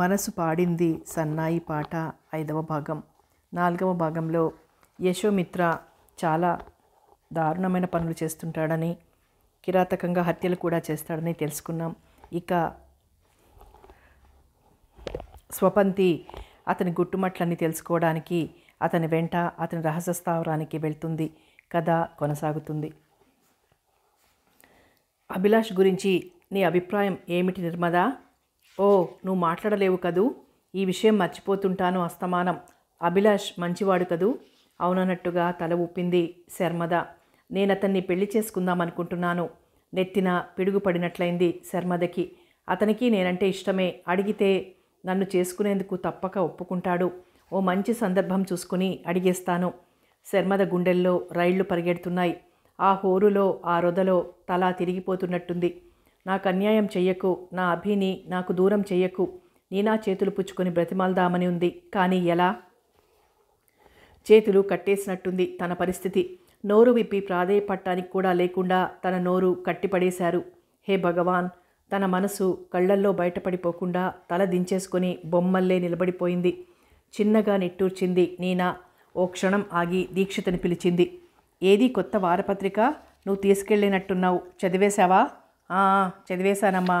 మనసు పాడింది సన్నాయి పాట ఐదవ భాగం నాలుగవ భాగంలో యశోమిత్ర చాలా దారుణమైన పనులు చేస్తుంటాడని కిరాతకంగా హత్యలు కూడా చేస్తాడని తెలుసుకున్నాం ఇక స్వపంతి అతని గుట్టుమట్లన్నీ తెలుసుకోవడానికి అతని వెంట అతని రహస్య స్థావరానికి వెళ్తుంది కథ కొనసాగుతుంది అభిలాష్ గురించి నీ అభిప్రాయం ఏమిటి నిర్మదా ఓ నువ్వు మాట్లాడలేవు కదూ ఈ విషయం మర్చిపోతుంటాను అస్తమానం అభిలాష్ మంచివాడు కదూ అవునన్నట్టుగా తల ఊపింది శర్మద నేనతన్ని పెళ్లి చేసుకుందామనుకుంటున్నాను నెత్తిన పిడుగుపడినట్లయింది శర్మదకి అతనికి నేనంటే ఇష్టమే అడిగితే నన్ను చేసుకునేందుకు తప్పక ఒప్పుకుంటాడు ఓ మంచి సందర్భం చూసుకుని అడిగేస్తాను శర్మద గుండెల్లో రైళ్లు పరిగెడుతున్నాయి ఆ హోరులో ఆ రొదలో తలా తిరిగిపోతున్నట్టుంది నాకు అన్యాయం చెయ్యకు నా అభిని నాకు దూరం చెయ్యకు నీనా చేతులు పుచ్చుకొని బ్రతిమాల్దామని ఉంది కానీ ఎలా చేతులు కట్టేసినట్టుంది తన పరిస్థితి నోరు విప్పి ప్రాధేయపడటానికి కూడా లేకుండా తన నోరు కట్టిపడేశారు హే భగవాన్ తన మనసు కళ్ళల్లో బయటపడిపోకుండా తల దించేసుకొని బొమ్మల్లే నిలబడిపోయింది చిన్నగా నిట్టూర్చింది నీనా ఓ క్షణం ఆగి దీక్షితని పిలిచింది ఏది కొత్త వారపత్రిక నువ్వు తీసుకెళ్ళినట్టున్నావు చదివేశావా చదివేశానమ్మా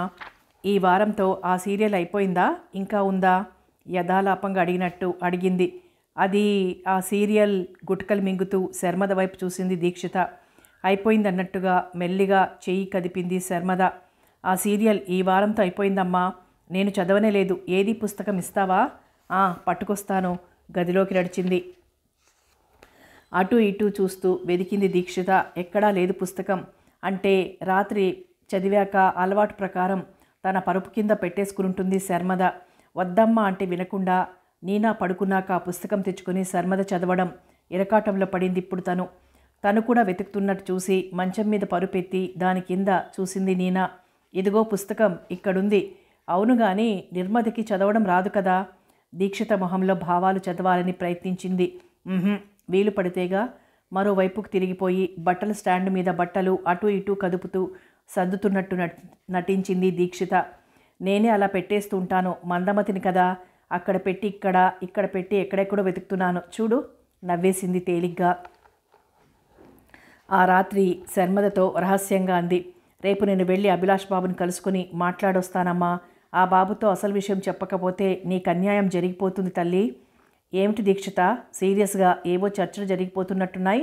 ఈ వారంతో ఆ సీరియల్ అయిపోయిందా ఇంకా ఉందా యథాలాపంగా అడిగినట్టు అడిగింది అది ఆ సీరియల్ గుట్కలు మింగుతూ శర్మద వైపు చూసింది దీక్షిత అయిపోయిందన్నట్టుగా మెల్లిగా చెయ్యి కదిపింది శర్మద ఆ సీరియల్ ఈ వారంతో అయిపోయిందమ్మా నేను చదవనే లేదు ఏది పుస్తకం ఇస్తావా పట్టుకొస్తాను గదిలోకి నడిచింది అటు ఇటు చూస్తూ వెదికింది దీక్షిత ఎక్కడా లేదు పుస్తకం అంటే రాత్రి చదివాక అలవాటు ప్రకారం తన పరుపు కింద పెట్టేసుకుంటుంది శర్మద వద్దమ్మా అంటే వినకుండా నీనా పడుకున్నాక ఆ పుస్తకం తెచ్చుకొని శర్మద చదవడం ఇరకాటంలో పడింది ఇప్పుడు తను తను కూడా వెతుకుతున్నట్టు చూసి మంచం మీద పరుపెత్తి దాని కింద చూసింది నీనా ఇదిగో పుస్తకం ఇక్కడుంది అవును కానీ నిర్మదకి చదవడం రాదు కదా దీక్షిత మొహంలో భావాలు చదవాలని ప్రయత్నించింది వీలు పడితేగా మరోవైపుకు తిరిగిపోయి బట్టల స్టాండ్ మీద బట్టలు అటు ఇటు కదుపుతూ సర్దుతున్నట్టు నటించింది దీక్షిత నేనే అలా పెట్టేస్తూ ఉంటాను మందమతిని కదా అక్కడ పెట్టి ఇక్కడ ఇక్కడ పెట్టి ఎక్కడెక్కడో వెతుకుతున్నాను చూడు నవ్వేసింది తేలిగ్గా ఆ రాత్రి శర్మదతో రహస్యంగా అంది రేపు నేను వెళ్ళి అభిలాష్ బాబుని కలుసుకుని మాట్లాడొస్తానమ్మా ఆ బాబుతో అసలు విషయం చెప్పకపోతే నీకు అన్యాయం జరిగిపోతుంది తల్లి ఏమిటి దీక్షిత సీరియస్గా ఏవో చర్చలు జరిగిపోతున్నట్టున్నాయి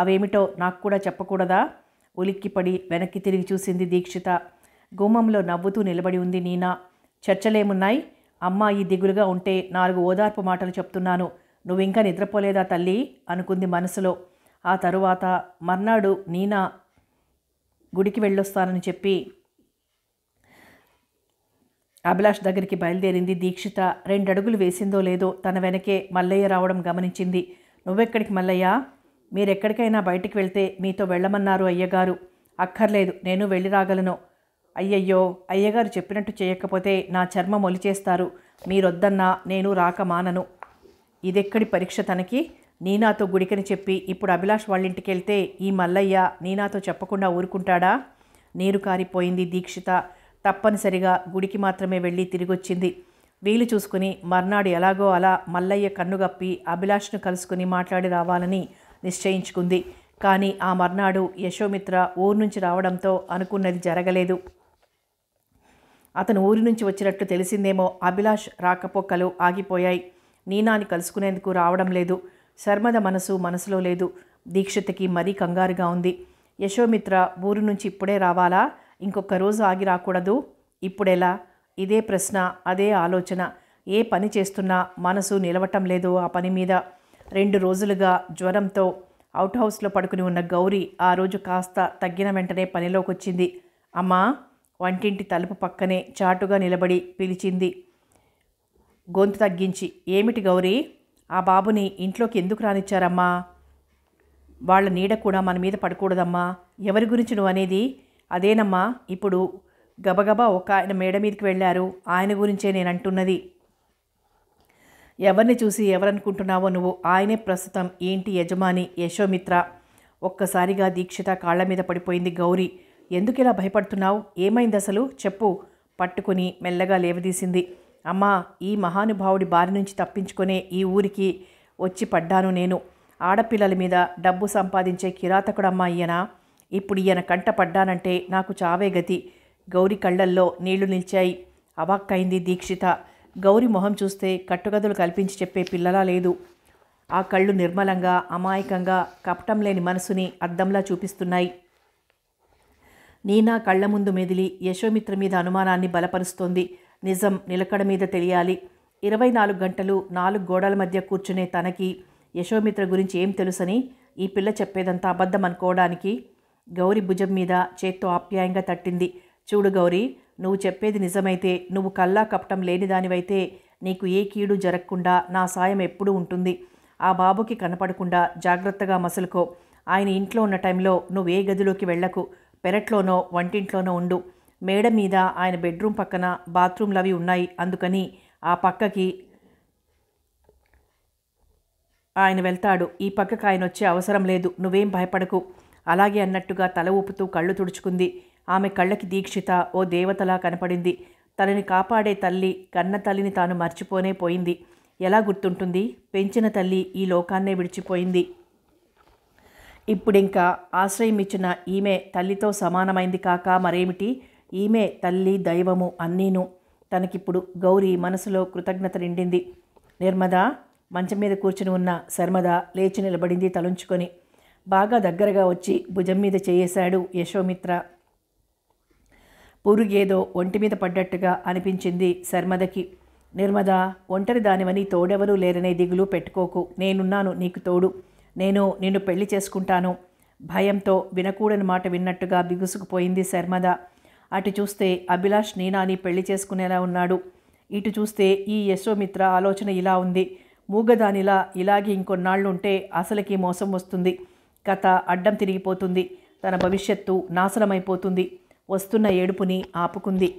అవేమిటో నాకు కూడా చెప్పకూడదా ఉలిక్కిపడి వెనక్కి తిరిగి చూసింది దీక్షిత గుమ్మంలో నవ్వుతూ నిలబడి ఉంది నీనా చర్చలేమున్నాయి అమ్మాయి దిగులుగా ఉంటే నాలుగు ఓదార్పు మాటలు చెప్తున్నాను నువ్వింకా నిద్రపోలేదా తల్లి అనుకుంది మనసులో ఆ తరువాత మర్నాడు నీనా గుడికి వెళ్ళొస్తానని చెప్పి అభిలాష్ దగ్గరికి బయలుదేరింది దీక్షిత రెండడుగులు వేసిందో లేదో తన వెనకే మల్లయ్య రావడం గమనించింది నువ్వెక్కడికి మల్లయ్య మీరెక్కడికైనా బయటికి వెళ్తే మీతో వెళ్ళమన్నారు అయ్యగారు అక్కర్లేదు నేను వెళ్ళి రాగలను అయ్యయ్యో అయ్యగారు చెప్పినట్టు చేయకపోతే నా చర్మ మొలిచేస్తారు మీరొద్దన్నా నేను రాక మానను ఇదెక్కడి పరీక్ష తనకి నీనాతో గుడికని చెప్పి ఇప్పుడు అభిలాష్ వాళ్ళింటికి వెళ్తే ఈ మల్లయ్య నీనాతో చెప్పకుండా ఊరుకుంటాడా నీరు కారిపోయింది దీక్షిత తప్పనిసరిగా గుడికి మాత్రమే వెళ్ళి తిరిగొచ్చింది వీలు చూసుకుని మర్నాడు ఎలాగో అలా మల్లయ్య కన్నుగప్పి అభిలాష్ను కలుసుకుని మాట్లాడి రావాలని నిశ్చయించుకుంది కానీ ఆ మర్నాడు యశోమిత్ర ఊరు నుంచి రావడంతో అనుకున్నది జరగలేదు అతను ఊరి నుంచి వచ్చినట్లు తెలిసిందేమో అభిలాష్ రాకపోకలు ఆగిపోయాయి నీనాని కలుసుకునేందుకు రావడం లేదు శర్మద మనసు మనసులో లేదు దీక్షితకి మరీ కంగారుగా ఉంది యశోమిత్ర ఊరు నుంచి ఇప్పుడే రావాలా ఇంకొక రోజు ఆగి రాకూడదు ఇప్పుడెలా ఇదే ప్రశ్న అదే ఆలోచన ఏ పని చేస్తున్నా మనసు నిలవటం లేదు ఆ పని మీద రెండు రోజులుగా జ్వరంతో అవుట్ హౌస్లో పడుకుని ఉన్న గౌరీ ఆ రోజు కాస్త తగ్గిన వెంటనే పనిలోకి వచ్చింది అమ్మా వంటింటి తలుపు పక్కనే చాటుగా నిలబడి పిలిచింది గొంతు తగ్గించి ఏమిటి గౌరీ ఆ బాబుని ఇంట్లోకి ఎందుకు రానిచ్చారమ్మా వాళ్ళ నీడ కూడా మన మీద పడకూడదమ్మా ఎవరి గురించి నువ్వు అనేది అదేనమ్మా ఇప్పుడు గబగబా ఒక ఆయన మేడ మీదకి వెళ్ళారు ఆయన గురించే నేను అంటున్నది ఎవరిని చూసి ఎవరనుకుంటున్నావో నువ్వు ఆయనే ప్రస్తుతం ఏంటి యజమాని యశోమిత్ర ఒక్కసారిగా దీక్షిత కాళ్ల మీద పడిపోయింది గౌరీ ఎందుకిలా భయపడుతున్నావు ఏమైంది అసలు చెప్పు పట్టుకుని మెల్లగా లేవదీసింది అమ్మా ఈ మహానుభావుడి బారి నుంచి తప్పించుకునే ఈ ఊరికి వచ్చి పడ్డాను నేను ఆడపిల్లల మీద డబ్బు సంపాదించే కిరాతకుడమ్మా ఈయన ఇప్పుడు ఈయన కంట పడ్డానంటే నాకు చావే గతి గౌరి కళ్ళల్లో నీళ్లు నిలిచాయి అవాక్కైంది దీక్షిత గౌరి మొహం చూస్తే కట్టుగదులు కల్పించి చెప్పే పిల్లలా లేదు ఆ కళ్ళు నిర్మలంగా అమాయకంగా కపటం లేని మనసుని అద్దంలా చూపిస్తున్నాయి నీనా కళ్ల ముందు మెదిలి యశోమిత్ర మీద అనుమానాన్ని బలపరుస్తోంది నిజం నిలకడ మీద తెలియాలి ఇరవై నాలుగు గంటలు నాలుగు గోడల మధ్య కూర్చునే తనకి యశోమిత్ర గురించి ఏం తెలుసని ఈ పిల్ల చెప్పేదంతా అబద్ధం అనుకోవడానికి గౌరి భుజం మీద చేత్తో ఆప్యాయంగా తట్టింది చూడు గౌరీ నువ్వు చెప్పేది నిజమైతే నువ్వు కల్లా కపటం లేనిదానివైతే నీకు ఏ కీడు జరగకుండా నా సాయం ఎప్పుడూ ఉంటుంది ఆ బాబుకి కనపడకుండా జాగ్రత్తగా మసలుకో ఆయన ఇంట్లో ఉన్న టైంలో నువ్వు ఏ గదిలోకి వెళ్లకు పెరట్లోనో వంటింట్లోనో ఉండు మేడ మీద ఆయన బెడ్రూమ్ పక్కన బాత్రూమ్లు అవి ఉన్నాయి అందుకని ఆ పక్కకి ఆయన వెళ్తాడు ఈ పక్కకు ఆయన వచ్చే అవసరం లేదు నువ్వేం భయపడకు అలాగే అన్నట్టుగా తల ఊపుతూ కళ్ళు తుడుచుకుంది ఆమె కళ్ళకి దీక్షిత ఓ దేవతలా కనపడింది తనని కాపాడే తల్లి కన్న తల్లిని తాను మర్చిపోనే పోయింది ఎలా గుర్తుంటుంది పెంచిన తల్లి ఈ లోకాన్నే విడిచిపోయింది ఇప్పుడింకా ఆశ్రయం ఇచ్చిన ఈమె తల్లితో సమానమైంది కాక మరేమిటి ఈమె తల్లి దైవము అన్నీను తనకిప్పుడు గౌరీ మనసులో కృతజ్ఞత నిండింది నిర్మద మంచం మీద కూర్చుని ఉన్న శర్మద లేచి నిలబడింది తలుంచుకొని బాగా దగ్గరగా వచ్చి భుజం మీద చేయేశాడు యశోమిత్ర పురుగేదో ఒంటి మీద పడ్డట్టుగా అనిపించింది శర్మదకి నిర్మద ఒంటరి దానివని తోడెవరూ లేరనే దిగులు పెట్టుకోకు నేనున్నాను నీకు తోడు నేను నిన్ను పెళ్లి చేసుకుంటాను భయంతో వినకూడని మాట విన్నట్టుగా బిగుసుకుపోయింది శర్మద అటు చూస్తే అభిలాష్ నీనాని పెళ్లి చేసుకునేలా ఉన్నాడు ఇటు చూస్తే ఈ యశోమిత్ర ఆలోచన ఇలా ఉంది మూగదానిలా ఇలాగే ఇంకొన్నాళ్ళుంటే అసలకి మోసం వస్తుంది కథ అడ్డం తిరిగిపోతుంది తన భవిష్యత్తు నాశనమైపోతుంది వస్తున్న ఏడుపుని ఆపుకుంది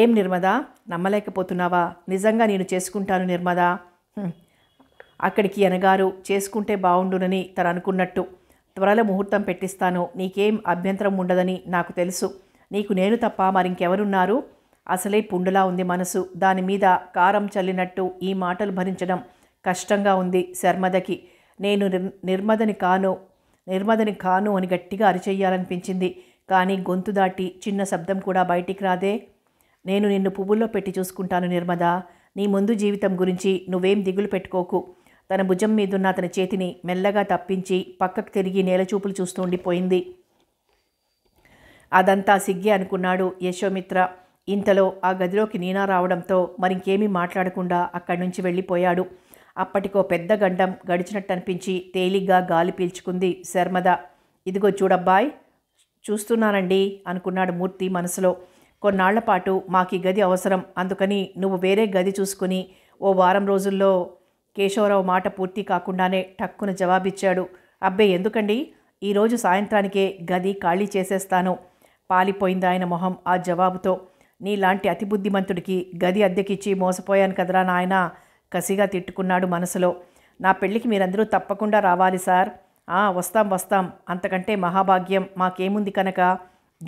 ఏం నిర్మద నమ్మలేకపోతున్నావా నిజంగా నేను చేసుకుంటాను నిర్మద అక్కడికి అనగారు చేసుకుంటే బాగుండునని తను అనుకున్నట్టు త్వరలో ముహూర్తం పెట్టిస్తాను నీకేం అభ్యంతరం ఉండదని నాకు తెలుసు నీకు నేను తప్ప మరింకెవరున్నారు అసలే పుండులా ఉంది మనసు దాని మీద కారం చల్లినట్టు ఈ మాటలు భరించడం కష్టంగా ఉంది శర్మదకి నేను నిర్మదని కాను నిర్మదని కాను అని గట్టిగా అరిచెయ్యాలనిపించింది కానీ గొంతు దాటి చిన్న శబ్దం కూడా బయటికి రాదే నేను నిన్ను పువ్వుల్లో పెట్టి చూసుకుంటాను నిర్మద నీ ముందు జీవితం గురించి నువ్వేం దిగులు పెట్టుకోకు తన భుజం మీదున్న అతని చేతిని మెల్లగా తప్పించి పక్కకు తిరిగి నేలచూపులు చూస్తూ ఉండిపోయింది అదంతా సిగ్గి అనుకున్నాడు యశోమిత్ర ఇంతలో ఆ గదిలోకి నీనా రావడంతో మరింకేమీ మాట్లాడకుండా అక్కడి నుంచి వెళ్ళిపోయాడు అప్పటికో పెద్ద గండం గడిచినట్టు అనిపించి తేలిగ్గా గాలి పీల్చుకుంది శర్మద ఇదిగో చూడబ్బాయ్ చూస్తున్నానండి అనుకున్నాడు మూర్తి మనసులో కొన్నాళ్ల పాటు మాకు ఈ గది అవసరం అందుకని నువ్వు వేరే గది చూసుకుని ఓ వారం రోజుల్లో కేశవరావు మాట పూర్తి కాకుండానే టక్కున జవాబిచ్చాడు అబ్బే ఎందుకండి ఈరోజు సాయంత్రానికే గది ఖాళీ చేసేస్తాను పాలిపోయింది ఆయన మొహం ఆ జవాబుతో నీలాంటి అతి బుద్ధిమంతుడికి గది అద్దెకిచ్చి మోసపోయాను కదరా నాయన కసిగా తిట్టుకున్నాడు మనసులో నా పెళ్ళికి మీరందరూ తప్పకుండా రావాలి సార్ వస్తాం వస్తాం అంతకంటే మహాభాగ్యం మాకేముంది కనుక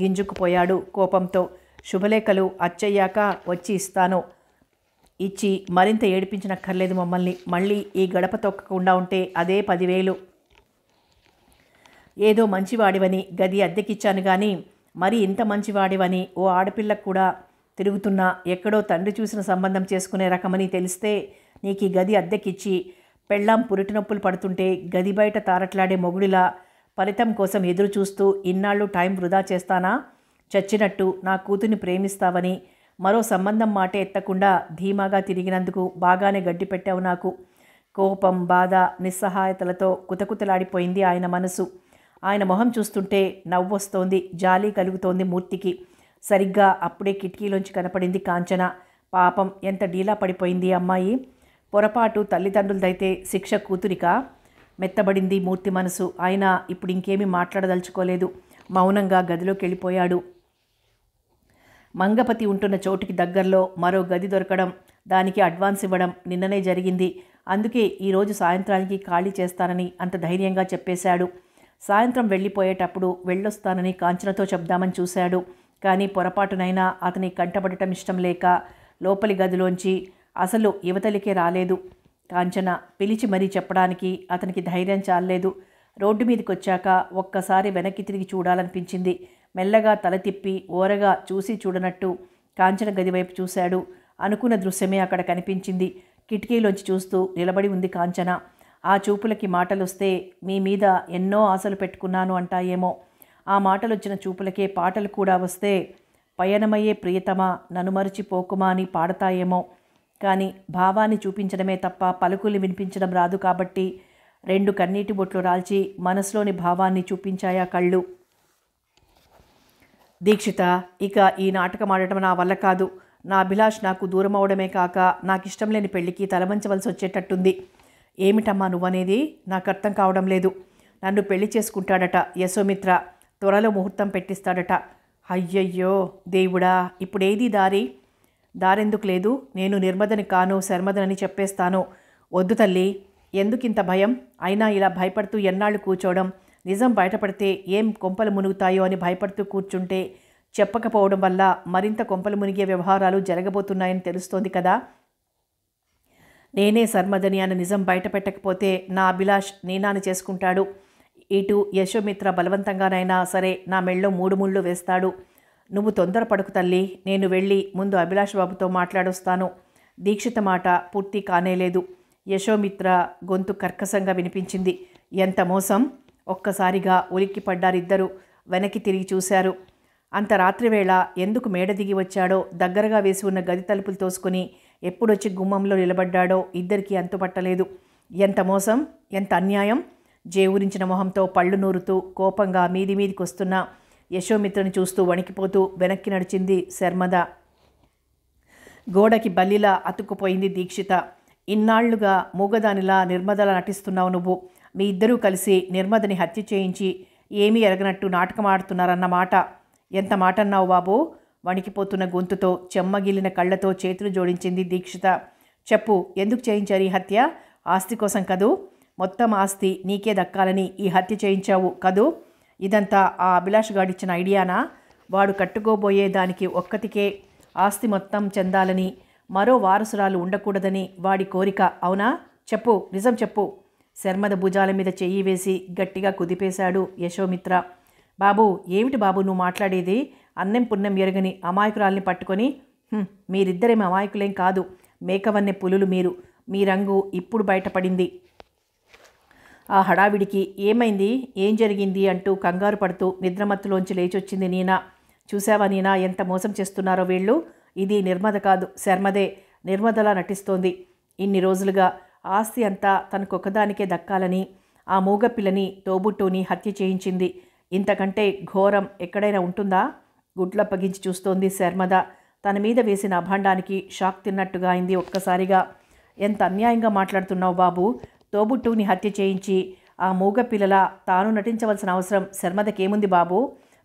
గింజుకుపోయాడు కోపంతో శుభలేఖలు అచ్చయ్యాక వచ్చి ఇస్తాను ఇచ్చి మరింత ఏడిపించినక్కర్లేదు మమ్మల్ని మళ్ళీ ఈ గడప తొక్కకుండా ఉంటే అదే పదివేలు ఏదో మంచివాడివని గది అద్దెకిచ్చాను కానీ మరి ఇంత మంచివాడివని ఓ ఆడపిల్లకు కూడా తిరుగుతున్నా ఎక్కడో తండ్రి చూసిన సంబంధం చేసుకునే రకమని తెలిస్తే నీకు ఈ గది అద్దెకిచ్చి పెళ్ళాం పురిటి నొప్పులు పడుతుంటే గది బయట తారట్లాడే మొగుడిలా ఫలితం కోసం ఎదురు చూస్తూ ఇన్నాళ్ళు టైం వృధా చేస్తానా చచ్చినట్టు నా కూతుర్ని ప్రేమిస్తావని మరో సంబంధం మాటే ఎత్తకుండా ధీమాగా తిరిగినందుకు బాగానే గడ్డి పెట్టావు నాకు కోపం బాధ నిస్సహాయతలతో కుతకుతలాడిపోయింది ఆయన మనసు ఆయన మొహం చూస్తుంటే నవ్వొస్తోంది జాలి కలుగుతోంది మూర్తికి సరిగ్గా అప్పుడే కిటికీలోంచి కనపడింది కాంచన పాపం ఎంత డీలా పడిపోయింది అమ్మాయి పొరపాటు తల్లిదండ్రులదైతే శిక్ష కూతురిక మెత్తబడింది మూర్తి మనసు ఆయన ఇప్పుడు ఇంకేమీ మాట్లాడదలుచుకోలేదు మౌనంగా గదిలోకి వెళ్ళిపోయాడు మంగపతి ఉంటున్న చోటుకి దగ్గరలో మరో గది దొరకడం దానికి అడ్వాన్స్ ఇవ్వడం నిన్ననే జరిగింది అందుకే ఈరోజు సాయంత్రానికి ఖాళీ చేస్తానని అంత ధైర్యంగా చెప్పేశాడు సాయంత్రం వెళ్ళిపోయేటప్పుడు వెళ్ళొస్తానని కాంచనతో చెప్దామని చూశాడు కానీ పొరపాటునైనా అతని కంటపడటం ఇష్టం లేక లోపలి గదిలోంచి అసలు యువతలికే రాలేదు కాంచన పిలిచి మరీ చెప్పడానికి అతనికి ధైర్యం చాలలేదు రోడ్డు మీదకి వచ్చాక ఒక్కసారి వెనక్కి తిరిగి చూడాలనిపించింది మెల్లగా తల తిప్పి ఓరగా చూసి చూడనట్టు కాంచన గది వైపు చూశాడు అనుకున్న దృశ్యమే అక్కడ కనిపించింది కిటికీలోంచి చూస్తూ నిలబడి ఉంది కాంచన ఆ చూపులకి మాటలొస్తే మీ మీద ఎన్నో ఆశలు పెట్టుకున్నాను అంటాయేమో ఆ మాటలొచ్చిన చూపులకే పాటలు కూడా వస్తే పయనమయ్యే ప్రియతమా నన్ను మరిచిపోకుమా అని పాడతాయేమో కానీ భావాన్ని చూపించడమే తప్ప పలుకులు వినిపించడం రాదు కాబట్టి రెండు కన్నీటి బొట్లు రాల్చి మనసులోని భావాన్ని చూపించాయా కళ్ళు దీక్షిత ఇక ఈ నాటకం ఆడటం నా వల్ల కాదు నా అభిలాష్ నాకు దూరం అవడమే కాక నాకు ఇష్టం లేని పెళ్లికి తలమంచవలసి వచ్చేటట్టుంది ఏమిటమ్మా నువ్వనేది నాకు అర్థం కావడం లేదు నన్ను పెళ్లి చేసుకుంటాడట యశోమిత్ర త్వరలో ముహూర్తం పెట్టిస్తాడట అయ్యయ్యో దేవుడా ఇప్పుడేది దారి దారెందుకు లేదు నేను నిర్మదని కాను శర్మదనని చెప్పేస్తాను వద్దు తల్లి ఎందుకింత భయం అయినా ఇలా భయపడుతూ ఎన్నాళ్ళు కూర్చోవడం నిజం బయటపడితే ఏం కొంపలు మునుగుతాయో అని భయపడుతూ కూర్చుంటే చెప్పకపోవడం వల్ల మరింత కొంపలు మునిగే వ్యవహారాలు జరగబోతున్నాయని తెలుస్తోంది కదా నేనే శర్మదని అని నిజం బయటపెట్టకపోతే నా అభిలాష్ నేనాను చేసుకుంటాడు ఇటు యశోమిత్ర బలవంతంగానైనా సరే నా మెళ్ళో మూడు ముళ్ళు వేస్తాడు నువ్వు తొందరపడుకు తల్లి నేను వెళ్ళి ముందు అభిలాష్ బాబుతో మాట్లాడొస్తాను దీక్షిత మాట పూర్తి కానేలేదు యశోమిత్ర గొంతు కర్కశంగా వినిపించింది ఎంత మోసం ఒక్కసారిగా ఉలిక్కి పడ్డారిద్దరూ వెనక్కి తిరిగి చూశారు అంత రాత్రివేళ ఎందుకు మేడ దిగి వచ్చాడో దగ్గరగా వేసి ఉన్న గది తలుపులు తోసుకుని ఎప్పుడొచ్చి గుమ్మంలో నిలబడ్డాడో ఇద్దరికీ అంతుపట్టలేదు ఎంత మోసం ఎంత అన్యాయం జేవురించిన మొహంతో పళ్ళు నూరుతూ కోపంగా మీది మీదికొస్తున్న యశోమిత్రని చూస్తూ వణికిపోతూ వెనక్కి నడిచింది శర్మద గోడకి బల్లిలా అతుక్కుపోయింది దీక్షిత ఇన్నాళ్లుగా మూగదానిలా నిర్మదలా నటిస్తున్నావు నువ్వు మీ ఇద్దరూ కలిసి నిర్మదని హత్య చేయించి ఏమీ ఎరగనట్టు నాటకమాడుతున్నారన్నమాట ఎంత మాట అన్నావు బాబు వణికిపోతున్న గొంతుతో చెమ్మగిలిన కళ్ళతో చేతులు జోడించింది దీక్షిత చెప్పు ఎందుకు చేయించారు ఈ హత్య ఆస్తి కోసం కదూ మొత్తం ఆస్తి నీకే దక్కాలని ఈ హత్య చేయించావు కదూ ఇదంతా ఆ అభిలాష్ గాడిచ్చిన ఐడియానా వాడు కట్టుకోబోయే దానికి ఒక్కతికే ఆస్తి మొత్తం చెందాలని మరో వారసురాలు ఉండకూడదని వాడి కోరిక అవునా చెప్పు నిజం చెప్పు శర్మద భుజాల మీద చెయ్యి వేసి గట్టిగా కుదిపేశాడు యశోమిత్ర బాబు ఏమిటి బాబు నువ్వు మాట్లాడేది అన్నం పుణ్యం ఎరగని అమాయకురాల్ని పట్టుకొని మీరిద్దరేమి అమాయకులేం కాదు మేకవన్నె పులులు మీరు మీ రంగు ఇప్పుడు బయటపడింది ఆ హడావిడికి ఏమైంది ఏం జరిగింది అంటూ కంగారు పడుతూ నిద్రమత్తులోంచి లేచొచ్చింది నీనా చూసావా నీనా ఎంత మోసం చేస్తున్నారో వీళ్ళు ఇది నిర్మద కాదు శర్మదే నిర్మదలా నటిస్తోంది ఇన్ని రోజులుగా ఆస్తి అంతా తనకొకదానికే దక్కాలని ఆ మూగపిల్లని తోబుట్టుని హత్య చేయించింది ఇంతకంటే ఘోరం ఎక్కడైనా ఉంటుందా గుడ్లప్పగించి చూస్తోంది శర్మద తన మీద వేసిన అభాండానికి షాక్ తిన్నట్టుగా అయింది ఒక్కసారిగా ఎంత అన్యాయంగా మాట్లాడుతున్నావు బాబు తోబుట్టువుని హత్య చేయించి ఆ మూగ పిల్లల తాను నటించవలసిన అవసరం శర్మదకేముంది బాబు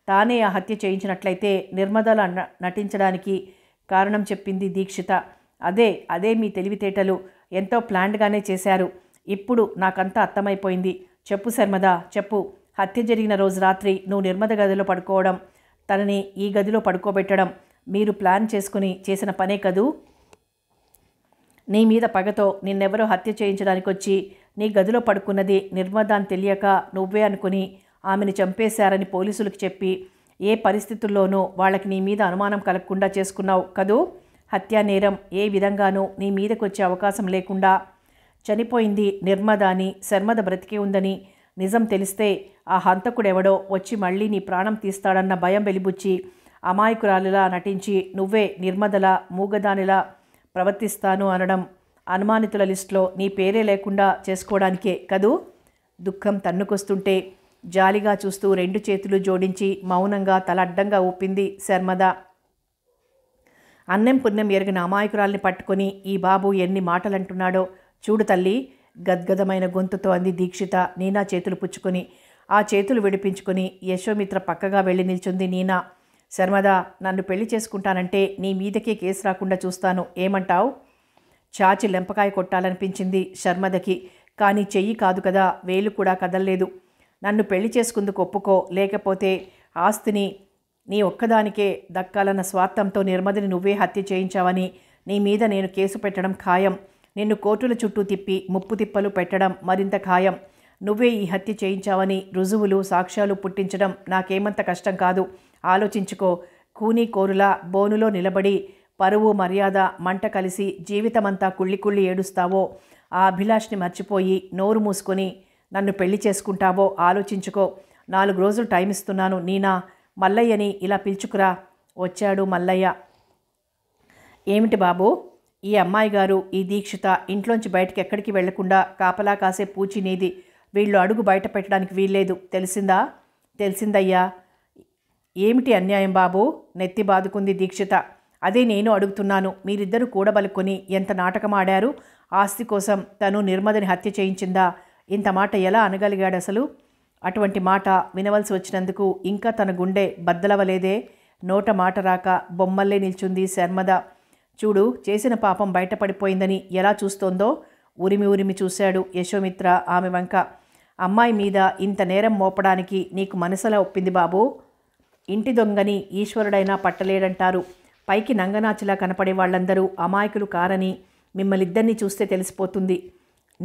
తానే ఆ హత్య చేయించినట్లయితే నిర్మదల నటించడానికి కారణం చెప్పింది దీక్షిత అదే అదే మీ తెలివితేటలు ఎంతో ప్లాండ్గానే చేశారు ఇప్పుడు నాకంతా అర్థమైపోయింది చెప్పు శర్మద చెప్పు హత్య జరిగిన రోజు రాత్రి నువ్వు నిర్మద గదిలో పడుకోవడం తనని ఈ గదిలో పడుకోబెట్టడం మీరు ప్లాన్ చేసుకుని చేసిన పనే కదూ నీ మీద పగతో నిన్నెవరో హత్య చేయించడానికి వచ్చి నీ గదిలో పడుకున్నది నిర్మదాన్ని అని తెలియక నువ్వే అనుకుని ఆమెను చంపేశారని పోలీసులకు చెప్పి ఏ పరిస్థితుల్లోనూ వాళ్ళకి నీ మీద అనుమానం కలగకుండా చేసుకున్నావు కదూ హత్యా నేరం ఏ విధంగానూ నీ మీదకు వచ్చే అవకాశం లేకుండా చనిపోయింది నిర్మద అని శర్మద బ్రతికే ఉందని నిజం తెలిస్తే ఆ హంతకుడెవడో వచ్చి మళ్ళీ నీ ప్రాణం తీస్తాడన్న భయం వెలిబుచ్చి అమాయకురాలిలా నటించి నువ్వే నిర్మదల మూగదానిలా ప్రవర్తిస్తాను అనడం అనుమానితుల లిస్టులో నీ పేరే లేకుండా చేసుకోవడానికే కదూ దుఃఖం తన్నుకొస్తుంటే జాలిగా చూస్తూ రెండు చేతులు జోడించి మౌనంగా తల అడ్డంగా ఊపింది శర్మద అన్నం పుణ్యం ఎరిగిన అమాయకురాల్ని పట్టుకొని ఈ బాబు ఎన్ని మాటలంటున్నాడో చూడు తల్లి గద్గదమైన గొంతుతో అంది దీక్షిత నీనా చేతులు పుచ్చుకొని ఆ చేతులు విడిపించుకొని యశోమిత్ర పక్కగా వెళ్ళి నిల్చుంది నీనా శర్మద నన్ను పెళ్లి చేసుకుంటానంటే నీ మీదకే కేసు రాకుండా చూస్తాను ఏమంటావు చాచి లెంపకాయ కొట్టాలనిపించింది శర్మదకి కానీ చెయ్యి కాదు కదా వేలు కూడా కదల్లేదు నన్ను పెళ్లి చేసుకుందుకు ఒప్పుకో లేకపోతే ఆస్తిని నీ ఒక్కదానికే దక్కాలన్న స్వార్థంతో నిర్మదిని నువ్వే హత్య చేయించావని నీ మీద నేను కేసు పెట్టడం ఖాయం నిన్ను కోర్టుల చుట్టూ తిప్పి ముప్పు తిప్పలు పెట్టడం మరింత ఖాయం నువ్వే ఈ హత్య చేయించావని రుజువులు సాక్ష్యాలు పుట్టించడం నాకేమంత కష్టం కాదు ఆలోచించుకో కూని కోరులా బోనులో నిలబడి పరువు మర్యాద మంట కలిసి జీవితమంతా కుళ్ళి కుళ్ళి ఏడుస్తావో ఆ అభిలాష్ని మర్చిపోయి నోరు మూసుకొని నన్ను పెళ్లి చేసుకుంటావో ఆలోచించుకో నాలుగు రోజులు టైం ఇస్తున్నాను నీనా మల్లయ్యని ఇలా పిలుచుకురా వచ్చాడు మల్లయ్య ఏమిటి బాబు ఈ అమ్మాయి గారు ఈ దీక్షిత ఇంట్లోంచి బయటకు ఎక్కడికి వెళ్లకుండా కాపలా కాసే పూచి నీది వీళ్ళు అడుగు బయట పెట్టడానికి వీల్లేదు తెలిసిందా తెలిసిందయ్యా ఏమిటి అన్యాయం బాబు నెత్తి బాదుకుంది దీక్షిత అదే నేను అడుగుతున్నాను మీరిద్దరూ కూడబలుకొని ఎంత నాటకమాడారు ఆస్తి కోసం తను నిర్మదని హత్య చేయించిందా ఇంత మాట ఎలా అనగలిగాడు అసలు అటువంటి మాట వినవలసి వచ్చినందుకు ఇంకా తన గుండె బద్దలవలేదే నోట మాట రాక బొమ్మల్లే నిల్చుంది శర్మద చూడు చేసిన పాపం బయటపడిపోయిందని ఎలా చూస్తోందో ఉరిమి ఉరిమి చూశాడు యశోమిత్ర ఆమె వంక అమ్మాయి మీద ఇంత నేరం మోపడానికి నీకు మనసలా ఒప్పింది బాబు ఇంటి దొంగని ఈశ్వరుడైనా పట్టలేడంటారు పైకి నంగనాచిలా కనపడే వాళ్ళందరూ అమాయకులు కారని మిమ్మల్నిద్దరినీ చూస్తే తెలిసిపోతుంది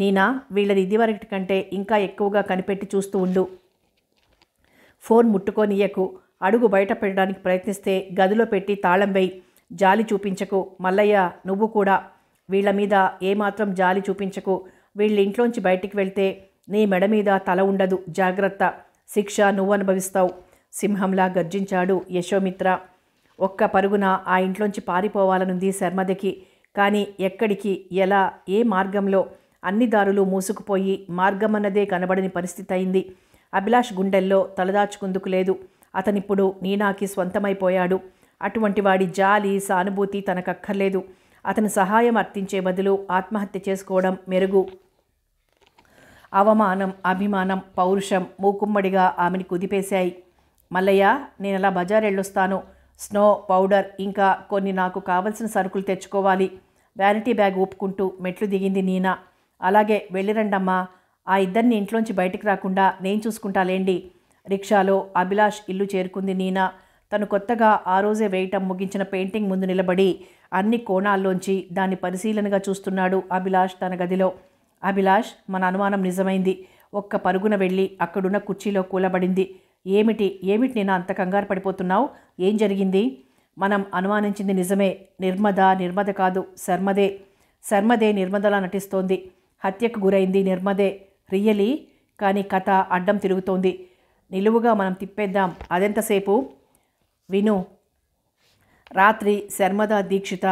నీనా వీళ్ళది ఇదివరకటి కంటే ఇంకా ఎక్కువగా కనిపెట్టి చూస్తూ ఉండు ఫోన్ ముట్టుకోనియకు అడుగు బయట పెట్టడానికి ప్రయత్నిస్తే గదిలో పెట్టి తాళం వేయి జాలి చూపించకు మల్లయ్య నువ్వు కూడా వీళ్ళ మీద ఏమాత్రం జాలి చూపించకు వీళ్ళ ఇంట్లోంచి బయటికి వెళ్తే నీ మెడ మీద తల ఉండదు జాగ్రత్త శిక్ష నువ్వు అనుభవిస్తావు సింహంలా గర్జించాడు యశోమిత్ర ఒక్క పరుగున ఆ ఇంట్లోంచి పారిపోవాలనుంది శర్మదకి కానీ ఎక్కడికి ఎలా ఏ మార్గంలో అన్ని దారులు మూసుకుపోయి మార్గమన్నదే కనబడని పరిస్థితి అయింది అభిలాష్ గుండెల్లో తలదాచుకుందుకు లేదు అతనిప్పుడు నీనాకి స్వంతమైపోయాడు అటువంటి వాడి జాలి సానుభూతి తనకక్కర్లేదు అతను సహాయం అర్థించే బదులు ఆత్మహత్య చేసుకోవడం మెరుగు అవమానం అభిమానం పౌరుషం మూకుమ్మడిగా ఆమెని కుదిపేశాయి మల్లయ్య నేను అలా బజార్ వెళ్ళొస్తాను స్నో పౌడర్ ఇంకా కొన్ని నాకు కావలసిన సరుకులు తెచ్చుకోవాలి వ్యానిటీ బ్యాగ్ ఊపుకుంటూ మెట్లు దిగింది నీనా అలాగే వెళ్ళిరండమ్మా ఆ ఇద్దరిని ఇంట్లోంచి బయటకు రాకుండా నేను చూసుకుంటాలేండి రిక్షాలో అభిలాష్ ఇల్లు చేరుకుంది నీనా తను కొత్తగా ఆ రోజే వేయటం ముగించిన పెయింటింగ్ ముందు నిలబడి అన్ని కోణాల్లోంచి దాన్ని పరిశీలనగా చూస్తున్నాడు అభిలాష్ తన గదిలో అభిలాష్ మన అనుమానం నిజమైంది ఒక్క పరుగున వెళ్ళి అక్కడున్న కుర్చీలో కూలబడింది ఏమిటి ఏమిటి నేను అంత కంగారు పడిపోతున్నావు ఏం జరిగింది మనం అనుమానించింది నిజమే నిర్మద నిర్మద కాదు శర్మదే శర్మదే నిర్మదలా నటిస్తోంది హత్యకు గురైంది నిర్మదే రియలీ కానీ కథ అడ్డం తిరుగుతోంది నిలువుగా మనం తిప్పేద్దాం అదెంతసేపు విను రాత్రి శర్మద దీక్షిత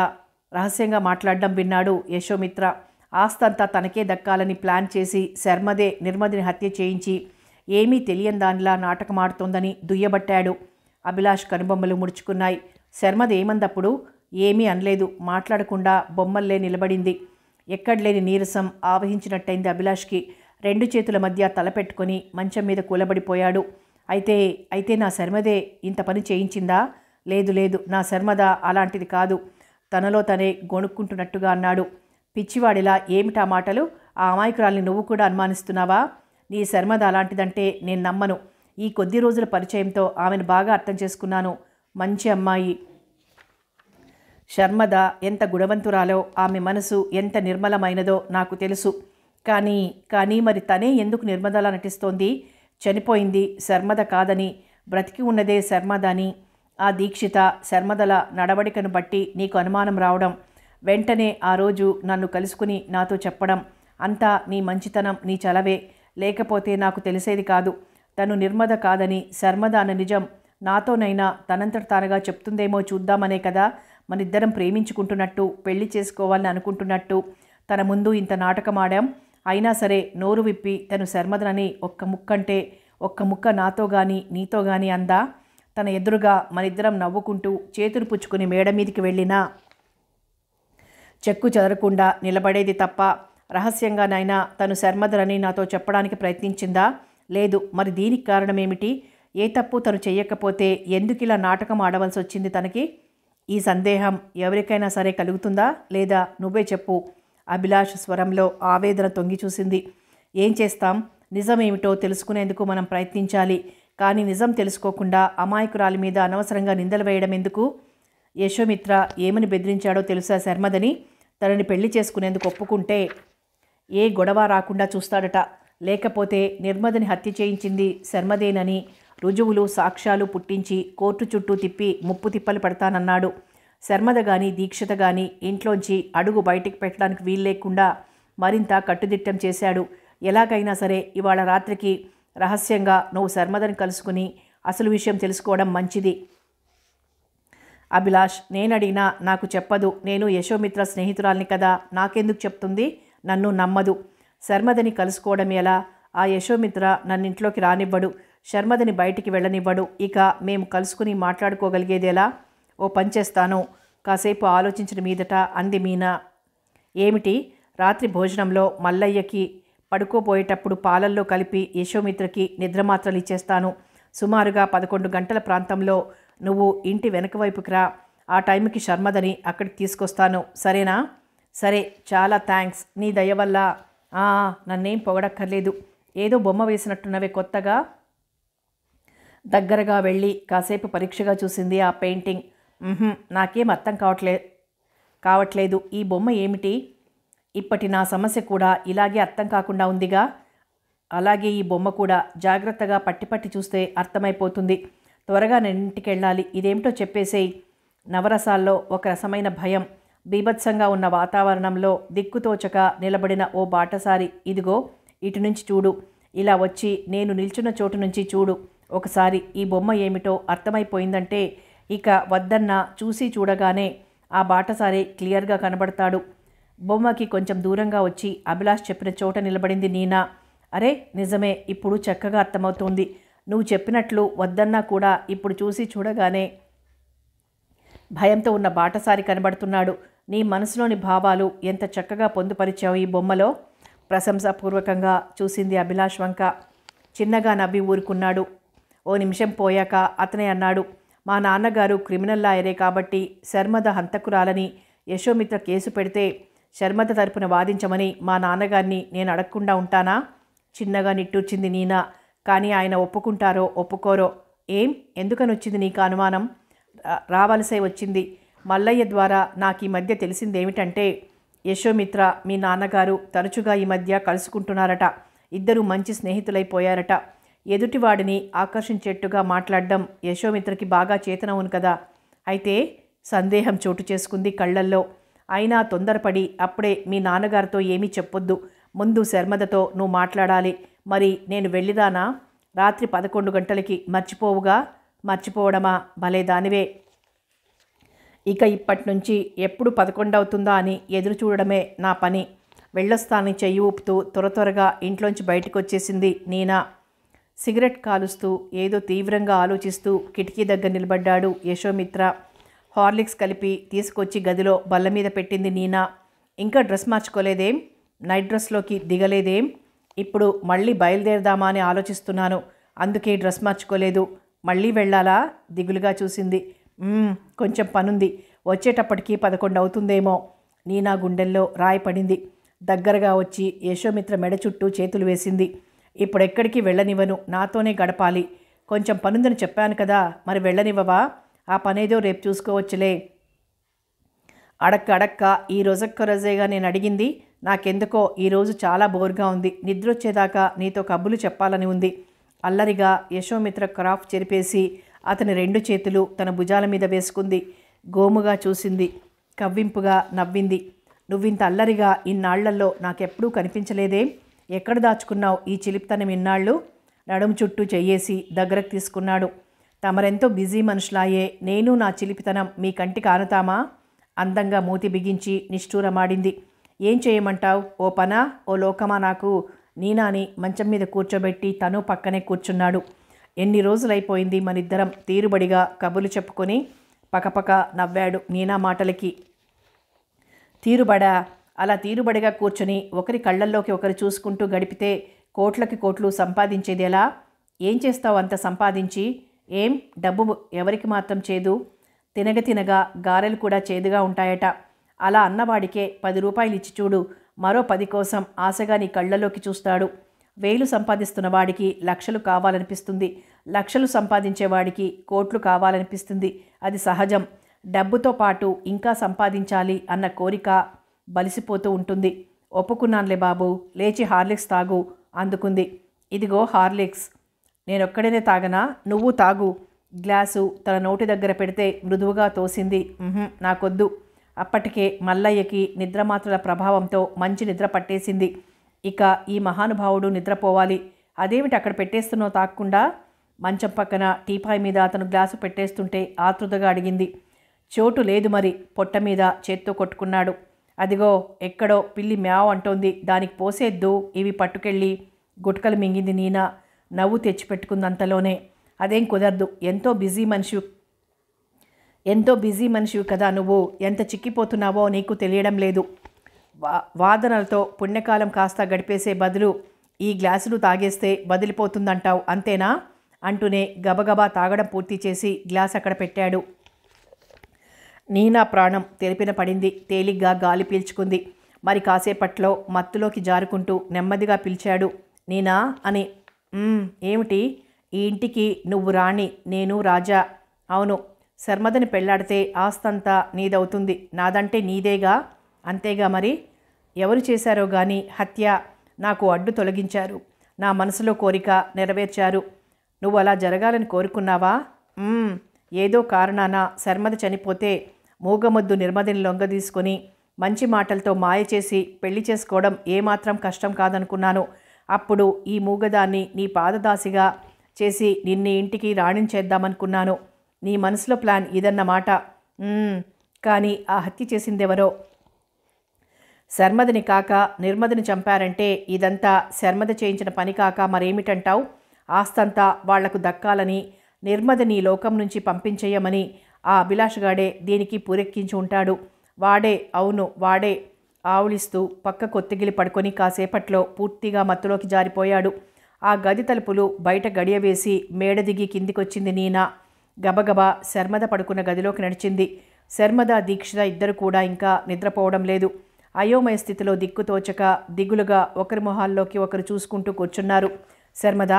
రహస్యంగా మాట్లాడడం విన్నాడు యశోమిత్ర ఆస్తంతా తనకే దక్కాలని ప్లాన్ చేసి శర్మదే నిర్మదిని హత్య చేయించి ఏమీ తెలియని దానిలా నాటకమాడుతోందని దుయ్యబట్టాడు అభిలాష్ కనుబొమ్మలు ముడుచుకున్నాయి శర్మదేమందప్పుడు ఏమీ అనలేదు మాట్లాడకుండా బొమ్మల్లే నిలబడింది ఎక్కడలేని నీరసం ఆవహించినట్టయింది అభిలాష్కి రెండు చేతుల మధ్య తలపెట్టుకొని మంచం మీద కూలబడిపోయాడు అయితే అయితే నా శర్మదే ఇంత పని చేయించిందా లేదు లేదు నా శర్మద అలాంటిది కాదు తనలో తనే గొణుక్కుంటున్నట్టుగా అన్నాడు పిచ్చివాడిలా ఏమిటా మాటలు ఆ అమాయకురాల్ని నువ్వు కూడా అనుమానిస్తున్నావా నీ శర్మద అలాంటిదంటే నేను నమ్మను ఈ కొద్ది రోజుల పరిచయంతో ఆమెను బాగా అర్థం చేసుకున్నాను మంచి అమ్మాయి శర్మద ఎంత గుణవంతురాలో ఆమె మనసు ఎంత నిర్మలమైనదో నాకు తెలుసు కానీ కానీ మరి తనే ఎందుకు నిర్మదలా నటిస్తోంది చనిపోయింది శర్మద కాదని బ్రతికి ఉన్నదే శర్మద అని ఆ దీక్షిత శర్మదల నడవడికను బట్టి నీకు అనుమానం రావడం వెంటనే ఆ రోజు నన్ను కలుసుకుని నాతో చెప్పడం అంతా నీ మంచితనం నీ చలవే లేకపోతే నాకు తెలిసేది కాదు తను నిర్మద కాదని శర్మద అన్న నిజం నాతోనైనా తనంతట తానగా చెప్తుందేమో చూద్దామనే కదా మనిద్దరం ప్రేమించుకుంటున్నట్టు పెళ్లి చేసుకోవాలని అనుకుంటున్నట్టు తన ముందు ఇంత నాటకమాడాం అయినా సరే నోరు విప్పి తను శర్మదనని ఒక్క ముక్కంటే ఒక్క ముక్క నాతో గాని నీతో గాని అందా తన ఎదురుగా మనిద్దరం నవ్వుకుంటూ చేతులు పుచ్చుకుని మేడ మీదికి వెళ్ళినా చెక్కు చదరకుండా నిలబడేది తప్ప రహస్యంగానైనా తను శర్మధరని నాతో చెప్పడానికి ప్రయత్నించిందా లేదు మరి దీనికి కారణమేమిటి ఏ తప్పు తను చెయ్యకపోతే ఎందుకు ఇలా నాటకం ఆడవలసి వచ్చింది తనకి ఈ సందేహం ఎవరికైనా సరే కలుగుతుందా లేదా నువ్వే చెప్పు అభిలాష్ స్వరంలో ఆవేదన తొంగి చూసింది ఏం చేస్తాం నిజం ఏమిటో తెలుసుకునేందుకు మనం ప్రయత్నించాలి కానీ నిజం తెలుసుకోకుండా అమాయకురాలి మీద అనవసరంగా నిందలు వేయడం ఎందుకు యశోమిత్ర ఏమని బెదిరించాడో తెలుసా శర్మదని తనని పెళ్లి చేసుకునేందుకు ఒప్పుకుంటే ఏ గొడవ రాకుండా చూస్తాడట లేకపోతే నిర్మదని హత్య చేయించింది శర్మదేనని రుజువులు సాక్ష్యాలు పుట్టించి కోర్టు చుట్టూ తిప్పి ముప్పు తిప్పలు పెడతానన్నాడు శర్మద గాని దీక్షత గాని ఇంట్లోంచి అడుగు బయటికి పెట్టడానికి వీల్లేకుండా మరింత కట్టుదిట్టం చేశాడు ఎలాగైనా సరే ఇవాళ రాత్రికి రహస్యంగా నువ్వు శర్మదని కలుసుకుని అసలు విషయం తెలుసుకోవడం మంచిది అభిలాష్ నేనడిగినా నాకు చెప్పదు నేను యశోమిత్ర స్నేహితురాల్ని కదా నాకెందుకు చెప్తుంది నన్ను నమ్మదు శర్మదని కలుసుకోవడం ఎలా ఆ యశోమిత్ర నన్నింట్లోకి రానివ్వడు శర్మదని బయటికి వెళ్ళనివ్వడు ఇక మేము కలుసుకుని మాట్లాడుకోగలిగేది ఎలా ఓ పనిచేస్తాను కాసేపు ఆలోచించిన మీదట అంది మీనా ఏమిటి రాత్రి భోజనంలో మల్లయ్యకి పడుకోబోయేటప్పుడు పాలల్లో కలిపి యశోమిత్రకి నిద్రమాత్రలు ఇచ్చేస్తాను సుమారుగా పదకొండు గంటల ప్రాంతంలో నువ్వు ఇంటి వెనకవైపుకి రా ఆ టైంకి శర్మదని అక్కడికి తీసుకొస్తాను సరేనా సరే చాలా థ్యాంక్స్ నీ దయ వల్ల నన్నేం పొగడక్కర్లేదు ఏదో బొమ్మ వేసినట్టున్నవే కొత్తగా దగ్గరగా వెళ్ళి కాసేపు పరీక్షగా చూసింది ఆ పెయింటింగ్ నాకేం అర్థం కావట్లే కావట్లేదు ఈ బొమ్మ ఏమిటి ఇప్పటి నా సమస్య కూడా ఇలాగే అర్థం కాకుండా ఉందిగా అలాగే ఈ బొమ్మ కూడా జాగ్రత్తగా పట్టి పట్టి చూస్తే అర్థమైపోతుంది త్వరగా నేను ఇంటికి వెళ్ళాలి ఇదేమిటో చెప్పేసేయి నవరసాల్లో ఒక రసమైన భయం బీభత్సంగా ఉన్న వాతావరణంలో దిక్కుతోచక నిలబడిన ఓ బాటసారి ఇదిగో ఇటు నుంచి చూడు ఇలా వచ్చి నేను నిల్చున్న చోటు నుంచి చూడు ఒకసారి ఈ బొమ్మ ఏమిటో అర్థమైపోయిందంటే ఇక వద్దన్న చూసి చూడగానే ఆ బాటసారి క్లియర్గా కనబడతాడు బొమ్మకి కొంచెం దూరంగా వచ్చి అభిలాష్ చెప్పిన చోట నిలబడింది నీనా అరే నిజమే ఇప్పుడు చక్కగా అర్థమవుతోంది నువ్వు చెప్పినట్లు వద్దన్నా కూడా ఇప్పుడు చూసి చూడగానే భయంతో ఉన్న బాటసారి కనబడుతున్నాడు నీ మనసులోని భావాలు ఎంత చక్కగా పొందుపరిచావు ఈ బొమ్మలో ప్రశంసాపూర్వకంగా చూసింది అభిలాష్ వంక చిన్నగా నవ్వి ఊరుకున్నాడు ఓ నిమిషం పోయాక అతనే అన్నాడు మా నాన్నగారు క్రిమినల్ లాయరే కాబట్టి శర్మద హంతకురాలని యశోమిత్ర కేసు పెడితే శర్మద తరపున వాదించమని మా నాన్నగారిని నేను అడగకుండా ఉంటానా చిన్నగా నిట్టూర్చింది నీనా కానీ ఆయన ఒప్పుకుంటారో ఒప్పుకోరో ఏం ఎందుకని వచ్చింది నీకు అనుమానం రావలసే వచ్చింది మల్లయ్య ద్వారా నాకు ఈ మధ్య తెలిసిందేమిటంటే యశోమిత్ర మీ నాన్నగారు తరచుగా ఈ మధ్య కలుసుకుంటున్నారట ఇద్దరు మంచి స్నేహితులైపోయారట ఎదుటివాడిని ఆకర్షించేట్టుగా మాట్లాడడం యశోమిత్రకి బాగా ఉంది కదా అయితే సందేహం చోటు చేసుకుంది కళ్ళల్లో అయినా తొందరపడి అప్పుడే మీ నాన్నగారితో ఏమీ చెప్పొద్దు ముందు శర్మదతో నువ్వు మాట్లాడాలి మరి నేను వెళ్ళిదానా రాత్రి పదకొండు గంటలకి మర్చిపోవుగా మర్చిపోవడమా భలే దానివే ఇక ఇప్పటి నుంచి ఎప్పుడు పదకొండవుతుందా అని ఎదురు చూడడమే నా పని వెళ్ళొస్తానని చెయ్యి ఊపుతూ త్వర త్వరగా ఇంట్లోంచి బయటకు వచ్చేసింది నీనా సిగరెట్ కాలుస్తూ ఏదో తీవ్రంగా ఆలోచిస్తూ కిటికీ దగ్గర నిలబడ్డాడు యశోమిత్ర హార్లిక్స్ కలిపి తీసుకొచ్చి గదిలో బల్ల మీద పెట్టింది నీనా ఇంకా డ్రెస్ మార్చుకోలేదేం నైట్ డ్రెస్లోకి దిగలేదేం ఇప్పుడు మళ్ళీ బయలుదేరదామా అని ఆలోచిస్తున్నాను అందుకే డ్రెస్ మార్చుకోలేదు మళ్ళీ వెళ్ళాలా దిగులుగా చూసింది కొంచెం పనుంది వచ్చేటప్పటికి పదకొండు అవుతుందేమో నీనా గుండెల్లో రాయి పడింది దగ్గరగా వచ్చి యశోమిత్ర మెడ చుట్టూ చేతులు వేసింది ఇప్పుడెక్కడికి వెళ్ళనివ్వను నాతోనే గడపాలి కొంచెం పనుందని చెప్పాను కదా మరి వెళ్ళనివ్వవా ఆ పనేదో రేపు చూసుకోవచ్చులే అడక్క అడక్క ఈ రోజక్క రోజేగా నేను అడిగింది నాకెందుకో ఈరోజు చాలా బోర్గా ఉంది నిద్ర వచ్చేదాకా నీతో కబుర్లు చెప్పాలని ఉంది అల్లరిగా యశోమిత్ర క్రాఫ్ చెరిపేసి అతని రెండు చేతులు తన భుజాల మీద వేసుకుంది గోముగా చూసింది కవ్వింపుగా నవ్వింది నువ్వింత అల్లరిగా ఇన్నాళ్లలో నాకెప్పుడూ కనిపించలేదే ఎక్కడ దాచుకున్నావు ఈ చిలిప్తనం ఇన్నాళ్ళు నడుము చుట్టూ చెయ్యేసి దగ్గరకు తీసుకున్నాడు తమరెంతో బిజీ మనుషులాయే నేను నా చిలిపితనం మీ కంటి కానుతామా అందంగా మూతి బిగించి నిష్ఠూరమాడింది ఏం చేయమంటావు ఓ పనా ఓ లోకమా నాకు నీనాని మంచం మీద కూర్చోబెట్టి తను పక్కనే కూర్చున్నాడు ఎన్ని రోజులైపోయింది మనిద్దరం తీరుబడిగా కబులు చెప్పుకొని పకపక నవ్వాడు నీనా మాటలకి తీరుబడా అలా తీరుబడిగా కూర్చొని ఒకరి కళ్ళల్లోకి ఒకరు చూసుకుంటూ గడిపితే కోట్లకి కోట్లు సంపాదించేది ఎలా ఏం చేస్తావు అంత సంపాదించి ఏం డబ్బు ఎవరికి మాత్రం చేదు తినగ తినగా గారెలు కూడా చేదుగా ఉంటాయట అలా అన్నవాడికే పది రూపాయలు ఇచ్చి చూడు మరో పది కోసం ఆశగా నీ కళ్ళలోకి చూస్తాడు వేలు సంపాదిస్తున్న వాడికి లక్షలు కావాలనిపిస్తుంది లక్షలు సంపాదించేవాడికి కోట్లు కావాలనిపిస్తుంది అది సహజం డబ్బుతో పాటు ఇంకా సంపాదించాలి అన్న కోరిక బలిసిపోతూ ఉంటుంది ఒప్పుకున్నానులే బాబు లేచి హార్లిక్స్ తాగు అందుకుంది ఇదిగో హార్లిక్స్ నేనొక్కడనే తాగనా నువ్వు తాగు గ్లాసు తన నోటి దగ్గర పెడితే మృదువుగా తోసింది నాకొద్దు అప్పటికే మల్లయ్యకి నిద్రమాత్రల ప్రభావంతో మంచి నిద్ర పట్టేసింది ఇక ఈ మహానుభావుడు నిద్రపోవాలి అదేమిటి అక్కడ పెట్టేస్తున్నో తాక్కుండా మంచం పక్కన టీపాయ్ మీద అతను గ్లాసు పెట్టేస్తుంటే ఆతృతగా అడిగింది చోటు లేదు మరి పొట్ట మీద చేత్తో కొట్టుకున్నాడు అదిగో ఎక్కడో పిల్లి మ్యావ్ అంటోంది దానికి పోసేద్దు ఇవి పట్టుకెళ్ళి గుట్కలు మింగింది నీనా నవ్వు తెచ్చిపెట్టుకుందంతలోనే అదేం కుదరదు ఎంతో బిజీ మనిషి ఎంతో బిజీ మనిషివి కదా నువ్వు ఎంత చిక్కిపోతున్నావో నీకు తెలియడం లేదు వాదనలతో పుణ్యకాలం కాస్త గడిపేసే బదులు ఈ గ్లాసులు తాగేస్తే బదిలిపోతుందంటావు అంతేనా అంటూనే గబగబా తాగడం పూర్తి చేసి గ్లాస్ అక్కడ పెట్టాడు నీనా ప్రాణం తెలిపిన పడింది తేలిగ్గా గాలి పీల్చుకుంది మరి కాసేపట్లో మత్తులోకి జారుకుంటూ నెమ్మదిగా పిలిచాడు నీనా అని ఏమిటి ఈ ఇంటికి నువ్వు రాణి నేను రాజా అవును శర్మదని పెళ్లాడితే ఆస్తంతా నీదవుతుంది నాదంటే నీదేగా అంతేగా మరి ఎవరు చేశారో కానీ హత్య నాకు అడ్డు తొలగించారు నా మనసులో కోరిక నెరవేర్చారు నువ్వు అలా జరగాలని కోరుకున్నావా ఏదో కారణాన శర్మద చనిపోతే మూగమొద్దు నిర్మదిని లొంగదీసుకొని మంచి మాటలతో మాయ చేసి పెళ్లి చేసుకోవడం ఏమాత్రం కష్టం కాదనుకున్నాను అప్పుడు ఈ మూగదాన్ని నీ పాదదాసిగా చేసి నిన్ని ఇంటికి రాణించేద్దామనుకున్నాను నీ మనసులో ప్లాన్ ఇదన్నమాట కానీ ఆ హత్య చేసిందెవరో శర్మదిని కాక నిర్మదిని చంపారంటే ఇదంతా శర్మద చేయించిన పని కాక మరేమిటంటావు ఆస్తంతా వాళ్లకు దక్కాలని నిర్మదిని లోకం నుంచి పంపించేయమని ఆ అభిలాష్గాడే దీనికి పూరెక్కించి ఉంటాడు వాడే అవును వాడే ఆవులిస్తూ పక్క కొత్తిగిలి పడుకొని కాసేపట్లో పూర్తిగా మత్తులోకి జారిపోయాడు ఆ గది తలుపులు బయట గడియవేసి మేడ దిగి కిందికొచ్చింది నీనా గబగబా శర్మద పడుకున్న గదిలోకి నడిచింది శర్మద దీక్షిత ఇద్దరు కూడా ఇంకా నిద్రపోవడం లేదు అయోమయ స్థితిలో దిక్కుతోచక దిగులుగా ఒకరి మొహాల్లోకి ఒకరు చూసుకుంటూ కూర్చున్నారు శర్మద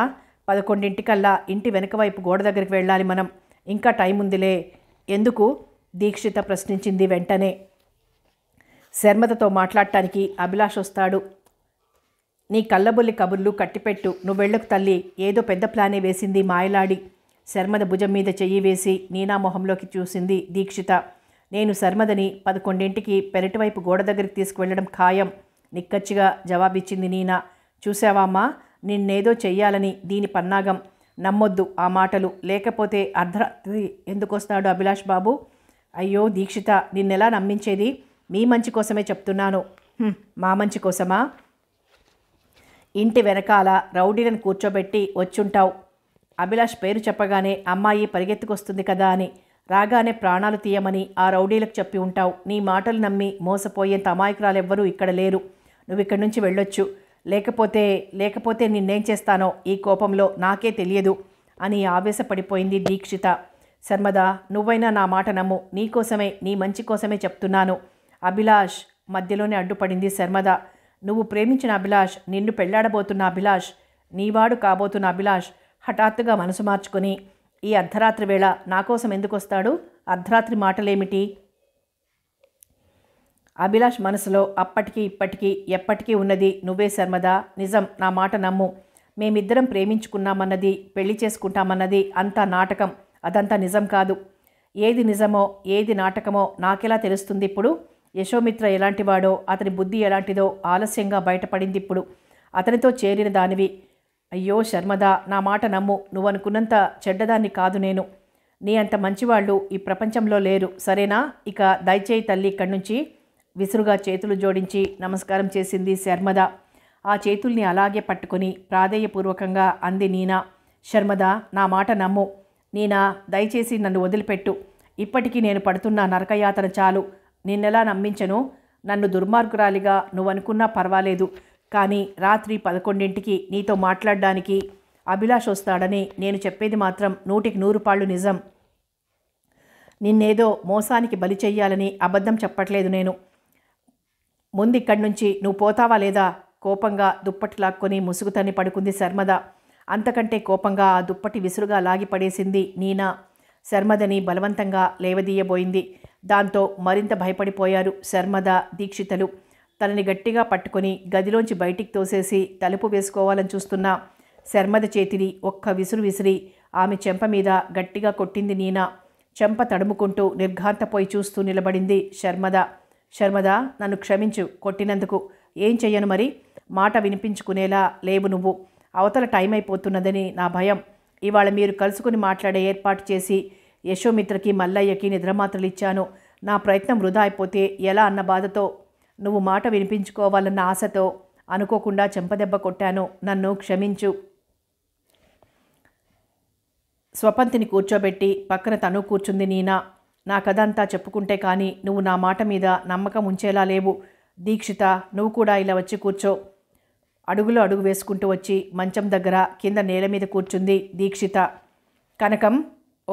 పదకొండింటికల్లా ఇంటి వెనకవైపు గోడ దగ్గరికి వెళ్ళాలి మనం ఇంకా టైం ఉందిలే ఎందుకు దీక్షిత ప్రశ్నించింది వెంటనే శర్మదతో మాట్లాడటానికి అభిలాష్ వస్తాడు నీ కళ్ళబుల్లి కబుర్లు కట్టిపెట్టు నువ్వెళ్ళకు తల్లి ఏదో పెద్ద ప్లానే వేసింది మాయలాడి శర్మద భుజం మీద చెయ్యి వేసి నీనా మొహంలోకి చూసింది దీక్షిత నేను శర్మదని పదకొండింటికి పెరటివైపు గోడ దగ్గరికి తీసుకువెళ్ళడం ఖాయం నిక్కచ్చిగా జవాబిచ్చింది నీనా చూసావామ్మా నిన్నేదో చెయ్యాలని దీని పన్నాగం నమ్మొద్దు ఆ మాటలు లేకపోతే అర్ధరాత్రి ఎందుకొస్తాడు అభిలాష్ బాబు అయ్యో దీక్షిత నిన్నెలా నమ్మించేది మీ మంచి కోసమే చెప్తున్నాను మా మంచి కోసమా ఇంటి వెనకాల రౌడీలను కూర్చోబెట్టి వచ్చుంటావు అభిలాష్ పేరు చెప్పగానే అమ్మాయి పరిగెత్తుకొస్తుంది కదా అని రాగానే ప్రాణాలు తీయమని ఆ రౌడీలకు చెప్పి ఉంటావు నీ మాటలు నమ్మి మోసపోయేంత అమాయకురాలెవ్వరూ ఇక్కడ లేరు నువ్వు ఇక్కడి నుంచి వెళ్ళొచ్చు లేకపోతే లేకపోతే నిన్నేం చేస్తానో ఈ కోపంలో నాకే తెలియదు అని ఆవేశపడిపోయింది దీక్షిత శర్మద నువ్వైనా నా మాట నమ్ము నీకోసమే నీ మంచి కోసమే చెప్తున్నాను అభిలాష్ మధ్యలోనే అడ్డుపడింది శర్మద నువ్వు ప్రేమించిన అభిలాష్ నిన్ను పెళ్లాడబోతున్న అభిలాష్ నీవాడు కాబోతున్న అభిలాష్ హఠాత్తుగా మనసు మార్చుకుని ఈ అర్ధరాత్రి వేళ నా కోసం ఎందుకు వస్తాడు అర్ధరాత్రి మాటలేమిటి అభిలాష్ మనసులో అప్పటికీ ఇప్పటికీ ఎప్పటికీ ఉన్నది నువ్వే శర్మదా నిజం నా మాట నమ్ము మేమిద్దరం ప్రేమించుకున్నామన్నది పెళ్లి చేసుకుంటామన్నది అంతా నాటకం అదంతా నిజం కాదు ఏది నిజమో ఏది నాటకమో నాకెలా తెలుస్తుంది ఇప్పుడు యశోమిత్ర ఎలాంటివాడో అతని బుద్ధి ఎలాంటిదో ఆలస్యంగా బయటపడింది ఇప్పుడు అతనితో చేరిన దానివి అయ్యో శర్మదా నా మాట నమ్ము నువ్వనుకున్నంత చెడ్డదాన్ని కాదు నేను నీ అంత మంచివాళ్ళు ఈ ప్రపంచంలో లేరు సరేనా ఇక దయచేయి తల్లి ఇక్కడి నుంచి విసురుగా చేతులు జోడించి నమస్కారం చేసింది శర్మద ఆ చేతుల్ని అలాగే పట్టుకొని ప్రాధేయపూర్వకంగా అంది నీనా శర్మద నా మాట నమ్ము నీనా దయచేసి నన్ను వదిలిపెట్టు ఇప్పటికీ నేను పడుతున్న నరకయాతన చాలు నిన్నెలా నమ్మించను నన్ను దుర్మార్గురాలిగా నువ్వనుకున్నా పర్వాలేదు కానీ రాత్రి పదకొండింటికి నీతో మాట్లాడడానికి అభిలాష్ వస్తాడని నేను చెప్పేది మాత్రం నూటికి నూరు పాళ్ళు నిజం నిన్నేదో మోసానికి బలి చెయ్యాలని అబద్ధం చెప్పట్లేదు నేను ముందు ఇక్కడి నుంచి నువ్వు పోతావా లేదా కోపంగా దుప్పటి లాక్కొని ముసుగుతని పడుకుంది శర్మద అంతకంటే కోపంగా ఆ దుప్పటి విసురుగా లాగి పడేసింది నీనా శర్మదని బలవంతంగా లేవదీయబోయింది దాంతో మరింత భయపడిపోయారు శర్మద దీక్షితలు తనని గట్టిగా పట్టుకొని గదిలోంచి బయటికి తోసేసి తలుపు వేసుకోవాలని చూస్తున్న శర్మద చేతిని ఒక్క విసురు విసిరి ఆమె చెంప మీద గట్టిగా కొట్టింది నీనా చెంప తడుముకుంటూ నిర్ఘాంతపోయి చూస్తూ నిలబడింది శర్మద శర్మద నన్ను క్షమించు కొట్టినందుకు ఏం చెయ్యను మరి మాట వినిపించుకునేలా లేవు నువ్వు అవతల టైం అయిపోతున్నదని నా భయం ఇవాళ మీరు కలుసుకుని మాట్లాడే ఏర్పాటు చేసి యశోమిత్రకి మల్లయ్యకి నిద్రమాత్రలు ఇచ్చాను నా ప్రయత్నం వృధా అయిపోతే ఎలా అన్న బాధతో నువ్వు మాట వినిపించుకోవాలన్న ఆశతో అనుకోకుండా చెంపదెబ్బ కొట్టాను నన్ను క్షమించు స్వపంతిని కూర్చోబెట్టి పక్కన తను కూర్చుంది నీనా నా కథ అంతా చెప్పుకుంటే కానీ నువ్వు నా మాట మీద నమ్మకం ఉంచేలా లేవు దీక్షిత నువ్వు కూడా ఇలా వచ్చి కూర్చో అడుగులో అడుగు వేసుకుంటూ వచ్చి మంచం దగ్గర కింద నేల మీద కూర్చుంది దీక్షిత కనకం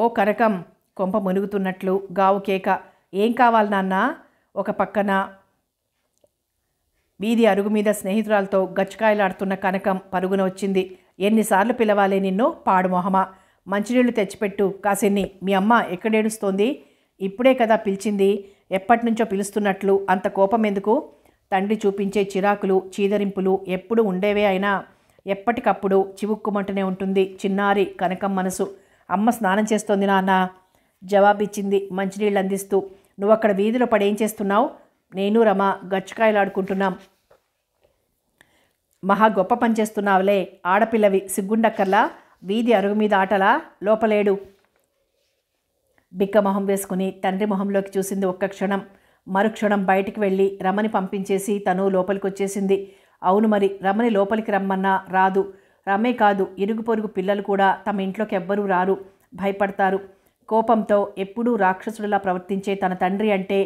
ఓ కనకం కొంప మునుగుతున్నట్లు గావు కేక ఏం కావాలి నాన్న ఒక పక్కన వీధి అరుగు మీద స్నేహితురాలతో గచ్చకాయలాడుతున్న కనకం పరుగున వచ్చింది ఎన్నిసార్లు పిలవాలే నిన్ను పాడుమొహమా మంచినీళ్ళు తెచ్చిపెట్టు కాసిన్ని మీ అమ్మ ఎక్కడేడుస్తోంది ఇప్పుడే కదా పిలిచింది ఎప్పటినుంచో పిలుస్తున్నట్లు అంత కోపం ఎందుకు తండ్రి చూపించే చిరాకులు చీదరింపులు ఎప్పుడు ఉండేవే అయినా ఎప్పటికప్పుడు చివుక్కుమంటూనే ఉంటుంది చిన్నారి కనకం మనసు అమ్మ స్నానం చేస్తోంది నాన్న జవాబిచ్చింది మంచినీళ్ళు అందిస్తూ నువ్వు అక్కడ వీధిలో పడేం చేస్తున్నావు నేను రమ గచ్చకాయలాడుకుంటున్నాం మహా గొప్ప పనిచేస్తున్నావులే ఆడపిల్లవి సిగ్గుండక్కర్లా వీధి అరుగు మీద ఆటలా లోపలేడు బిక్క మొహం వేసుకుని తండ్రి మొహంలోకి చూసింది ఒక్క క్షణం మరుక్షణం బయటికి వెళ్ళి రమని పంపించేసి తను లోపలికి వచ్చేసింది అవును మరి రమని లోపలికి రమ్మన్నా రాదు రమే కాదు ఇరుగు పొరుగు పిల్లలు కూడా తమ ఇంట్లోకి ఎవ్వరూ రారు భయపడతారు కోపంతో ఎప్పుడూ రాక్షసుడిలా ప్రవర్తించే తన తండ్రి అంటే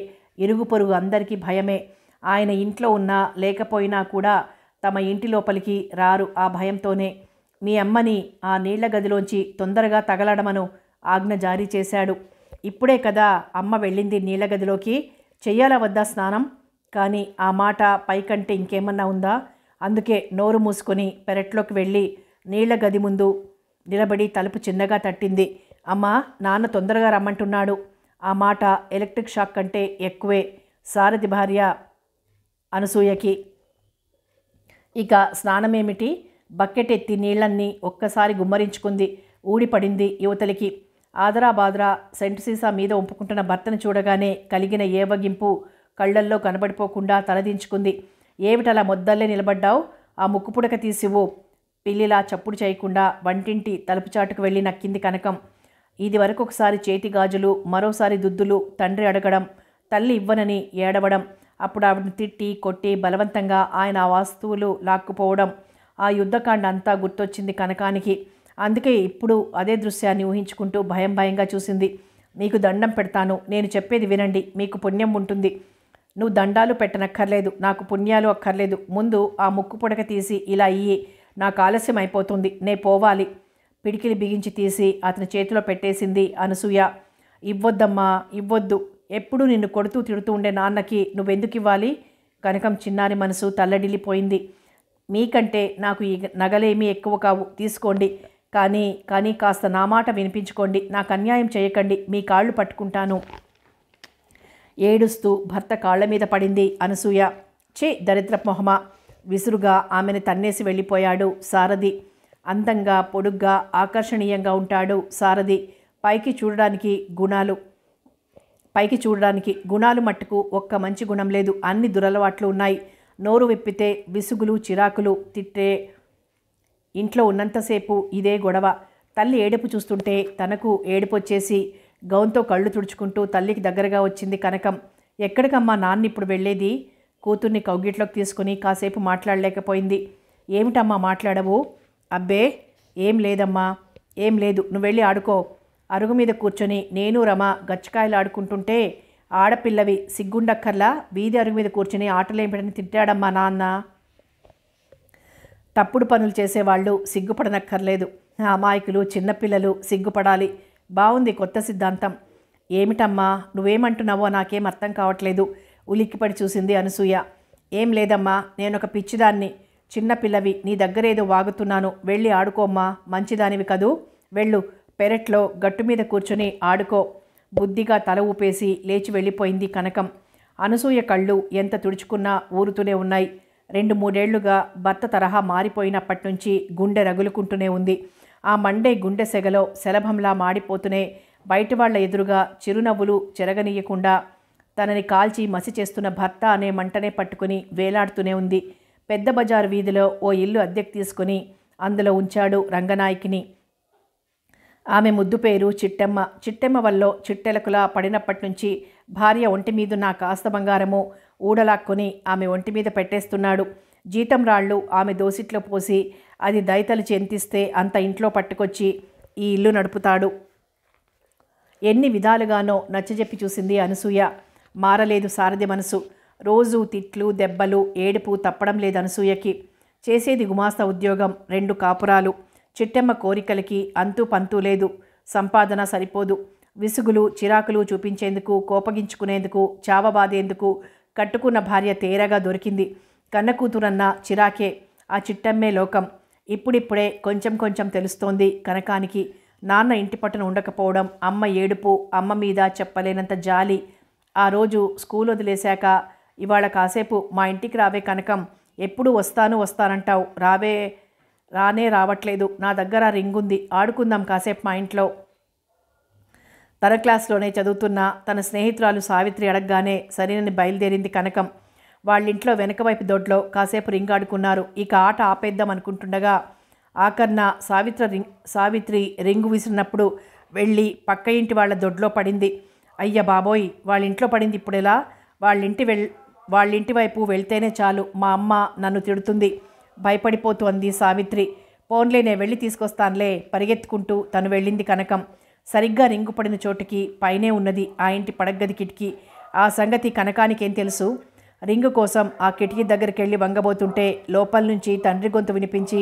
ఇరుగు పొరుగు అందరికీ భయమే ఆయన ఇంట్లో ఉన్నా లేకపోయినా కూడా తమ ఇంటి లోపలికి రారు ఆ భయంతోనే మీ అమ్మని ఆ నీళ్ల గదిలోంచి తొందరగా తగలడమను ఆజ్ఞ జారీ చేశాడు ఇప్పుడే కదా అమ్మ వెళ్ళింది నీళ్ల గదిలోకి చెయ్యాల వద్దా స్నానం కానీ ఆ మాట పైకంటే ఇంకేమన్నా ఉందా అందుకే నోరు మూసుకొని పెరట్లోకి వెళ్ళి నీళ్ల గది ముందు నిలబడి తలుపు చిన్నగా తట్టింది అమ్మ నాన్న తొందరగా రమ్మంటున్నాడు ఆ మాట ఎలక్ట్రిక్ షాక్ కంటే ఎక్కువే సారథి భార్య అనసూయకి ఇక స్నానమేమిటి బకెట్ ఎత్తి నీళ్లన్నీ ఒక్కసారి గుమ్మరించుకుంది ఊడిపడింది యువతలికి ఆదరా బాదరా సెంటు సీసా మీద ఒంపుకుంటున్న భర్తను చూడగానే కలిగిన ఏవగింపు కళ్ళల్లో కనబడిపోకుండా తలదించుకుంది ఏమిటలా మొద్దల్లే నిలబడ్డావు ఆ ముక్కుపుడక తీసివు పిల్లిలా చప్పుడు చేయకుండా వంటింటి తలుపు చాటుకు వెళ్ళి నక్కింది కనకం ఇది వరకు ఒకసారి చేతి గాజులు మరోసారి దుద్దులు తండ్రి అడగడం తల్లి ఇవ్వనని ఏడవడం అప్పుడు ఆవిడని తిట్టి కొట్టి బలవంతంగా ఆయన ఆ వస్తువులు లాక్కుపోవడం ఆ యుద్ధకాండ అంతా గుర్తొచ్చింది కనకానికి అందుకే ఇప్పుడు అదే దృశ్యాన్ని ఊహించుకుంటూ భయం భయంగా చూసింది నీకు దండం పెడతాను నేను చెప్పేది వినండి మీకు పుణ్యం ఉంటుంది నువ్వు దండాలు పెట్టనక్కర్లేదు నాకు పుణ్యాలు అక్కర్లేదు ముందు ఆ ముక్కు పొడక తీసి ఇలా ఇయ్యి నాకు ఆలస్యం అయిపోతుంది నే పోవాలి పిడికిలి బిగించి తీసి అతని చేతిలో పెట్టేసింది అనసూయ ఇవ్వొద్దమ్మా ఇవ్వొద్దు ఎప్పుడూ నిన్ను కొడుతూ తిడుతూ ఉండే నాన్నకి నువ్వెందుకు ఇవ్వాలి కనకం చిన్నారి మనసు తల్లడిల్లిపోయింది మీకంటే నాకు ఈ నగలేమీ ఎక్కువ కావు తీసుకోండి కానీ కానీ కాస్త నా మాట వినిపించుకోండి నాకు అన్యాయం చేయకండి మీ కాళ్ళు పట్టుకుంటాను ఏడుస్తూ భర్త కాళ్ళ మీద పడింది అనసూయ చే దరిద్ర మొహమ విసురుగా ఆమెను తన్నేసి వెళ్ళిపోయాడు సారథి అందంగా పొడుగ్గా ఆకర్షణీయంగా ఉంటాడు సారథి పైకి చూడడానికి గుణాలు పైకి చూడడానికి గుణాలు మట్టుకు ఒక్క మంచి గుణం లేదు అన్ని దురలవాట్లు ఉన్నాయి నోరు విప్పితే విసుగులు చిరాకులు తిట్టే ఇంట్లో ఉన్నంతసేపు ఇదే గొడవ తల్లి ఏడుపు చూస్తుంటే తనకు ఏడుపొచ్చేసి గౌన్తో కళ్ళు తుడుచుకుంటూ తల్లికి దగ్గరగా వచ్చింది కనకం ఎక్కడికమ్మా నాన్న ఇప్పుడు వెళ్ళేది కూతుర్ని కౌగిట్లోకి తీసుకుని కాసేపు మాట్లాడలేకపోయింది ఏమిటమ్మా మాట్లాడవు అబ్బే ఏం లేదమ్మా ఏం లేదు నువ్వు వెళ్ళి ఆడుకో అరుగు మీద కూర్చొని నేను రమ గచ్చకాయలాడుకుంటుంటే ఆడపిల్లవి సిగ్గుండక్కర్లా వీధి అరుగు మీద కూర్చొని ఆటలేమిటని తిట్టాడమ్మా నాన్న తప్పుడు పనులు చేసేవాళ్ళు సిగ్గుపడనక్కర్లేదు అమాయకులు చిన్నపిల్లలు సిగ్గుపడాలి బాగుంది కొత్త సిద్ధాంతం ఏమిటమ్మా నువ్వేమంటున్నావో నాకేం అర్థం కావట్లేదు ఉలిక్కిపడి చూసింది అనసూయ ఏం లేదమ్మా నేనొక పిచ్చిదాన్ని చిన్నపిల్లవి నీ దగ్గరేదో వాగుతున్నాను వెళ్ళి ఆడుకోమ్మా మంచిదానివి కదూ వెళ్ళు పెరట్లో గట్టు మీద కూర్చుని ఆడుకో బుద్ధిగా తల ఊపేసి లేచి వెళ్ళిపోయింది కనకం అనసూయ కళ్ళు ఎంత తుడుచుకున్నా ఊరుతూనే ఉన్నాయి రెండు మూడేళ్లుగా భర్త తరహా మారిపోయినప్పటి నుంచి గుండె రగులుకుంటూనే ఉంది ఆ మండే గుండె సెగలో శలభంలా మాడిపోతూనే బయటవాళ్ల ఎదురుగా చిరునవ్వులు చెరగనీయకుండా తనని కాల్చి మసి చేస్తున్న భర్త అనే మంటనే పట్టుకుని వేలాడుతూనే ఉంది పెద్ద బజారు వీధిలో ఓ ఇల్లు అద్దెకు తీసుకుని అందులో ఉంచాడు రంగనాయకిని ఆమె ముద్దు పేరు చిట్టెమ్మ చిట్టెమ్మ వల్ల చిట్టెలకులా పడినప్పటి నుంచి భార్య ఒంటి మీద నా కాస్త బంగారము ఊడలాక్కొని ఆమె ఒంటి మీద పెట్టేస్తున్నాడు జీతం రాళ్ళు ఆమె దోసిట్లో పోసి అది దయతలు చెంతిస్తే అంత ఇంట్లో పట్టుకొచ్చి ఈ ఇల్లు నడుపుతాడు ఎన్ని విధాలుగానో నచ్చజెప్పి చూసింది అనసూయ మారలేదు సారథి మనసు రోజు తిట్లు దెబ్బలు ఏడుపు తప్పడం లేదు అనసూయకి చేసేది గుమాస్తా ఉద్యోగం రెండు కాపురాలు చిట్టెమ్మ కోరికలకి అంతు పంతు లేదు సంపాదన సరిపోదు విసుగులు చిరాకులు చూపించేందుకు కోపగించుకునేందుకు చావబాదేందుకు కట్టుకున్న భార్య తేరగా దొరికింది కన్న కూతురన్న చిరాకే ఆ చిట్టమ్మే లోకం ఇప్పుడిప్పుడే కొంచెం కొంచెం తెలుస్తోంది కనకానికి నాన్న ఇంటి పట్టున ఉండకపోవడం అమ్మ ఏడుపు అమ్మ మీద చెప్పలేనంత జాలి ఆ రోజు స్కూల్ వదిలేశాక ఇవాళ కాసేపు మా ఇంటికి రావే కనకం ఎప్పుడు వస్తాను వస్తానంటావు రావే రానే రావట్లేదు నా దగ్గర రింగ్ ఉంది ఆడుకుందాం కాసేపు మా ఇంట్లో తన క్లాస్లోనే చదువుతున్న తన స్నేహితురాలు సావిత్రి అడగగానే సరేనని బయలుదేరింది కనకం వాళ్ళింట్లో వెనకవైపు దొడ్లో కాసేపు రింగ్ ఆడుకున్నారు ఇక ఆట ఆపేద్దాం అనుకుంటుండగా ఆకర్ణ సావిత్ర రింగ్ సావిత్రి రింగు విసిరినప్పుడు వెళ్ళి పక్క ఇంటి వాళ్ళ దొడ్లో పడింది అయ్య బాబోయ్ వాళ్ళింట్లో పడింది ఇప్పుడెలా వాళ్ళింటి వెళ్ వాళ్ళింటి వైపు వెళ్తేనే చాలు మా అమ్మ నన్ను తిడుతుంది భయపడిపోతుంది సావిత్రి పోన్లే నేను వెళ్ళి తీసుకొస్తానులే పరిగెత్తుకుంటూ తను వెళ్ళింది కనకం సరిగ్గా రింగు పడిన చోటుకి పైనే ఉన్నది ఆ ఇంటి పడగ్గది కిటికీ ఆ సంగతి కనకానికేం తెలుసు రింగు కోసం ఆ కిటికీ దగ్గరికి వెళ్ళి వంగబోతుంటే లోపల నుంచి తండ్రి గొంతు వినిపించి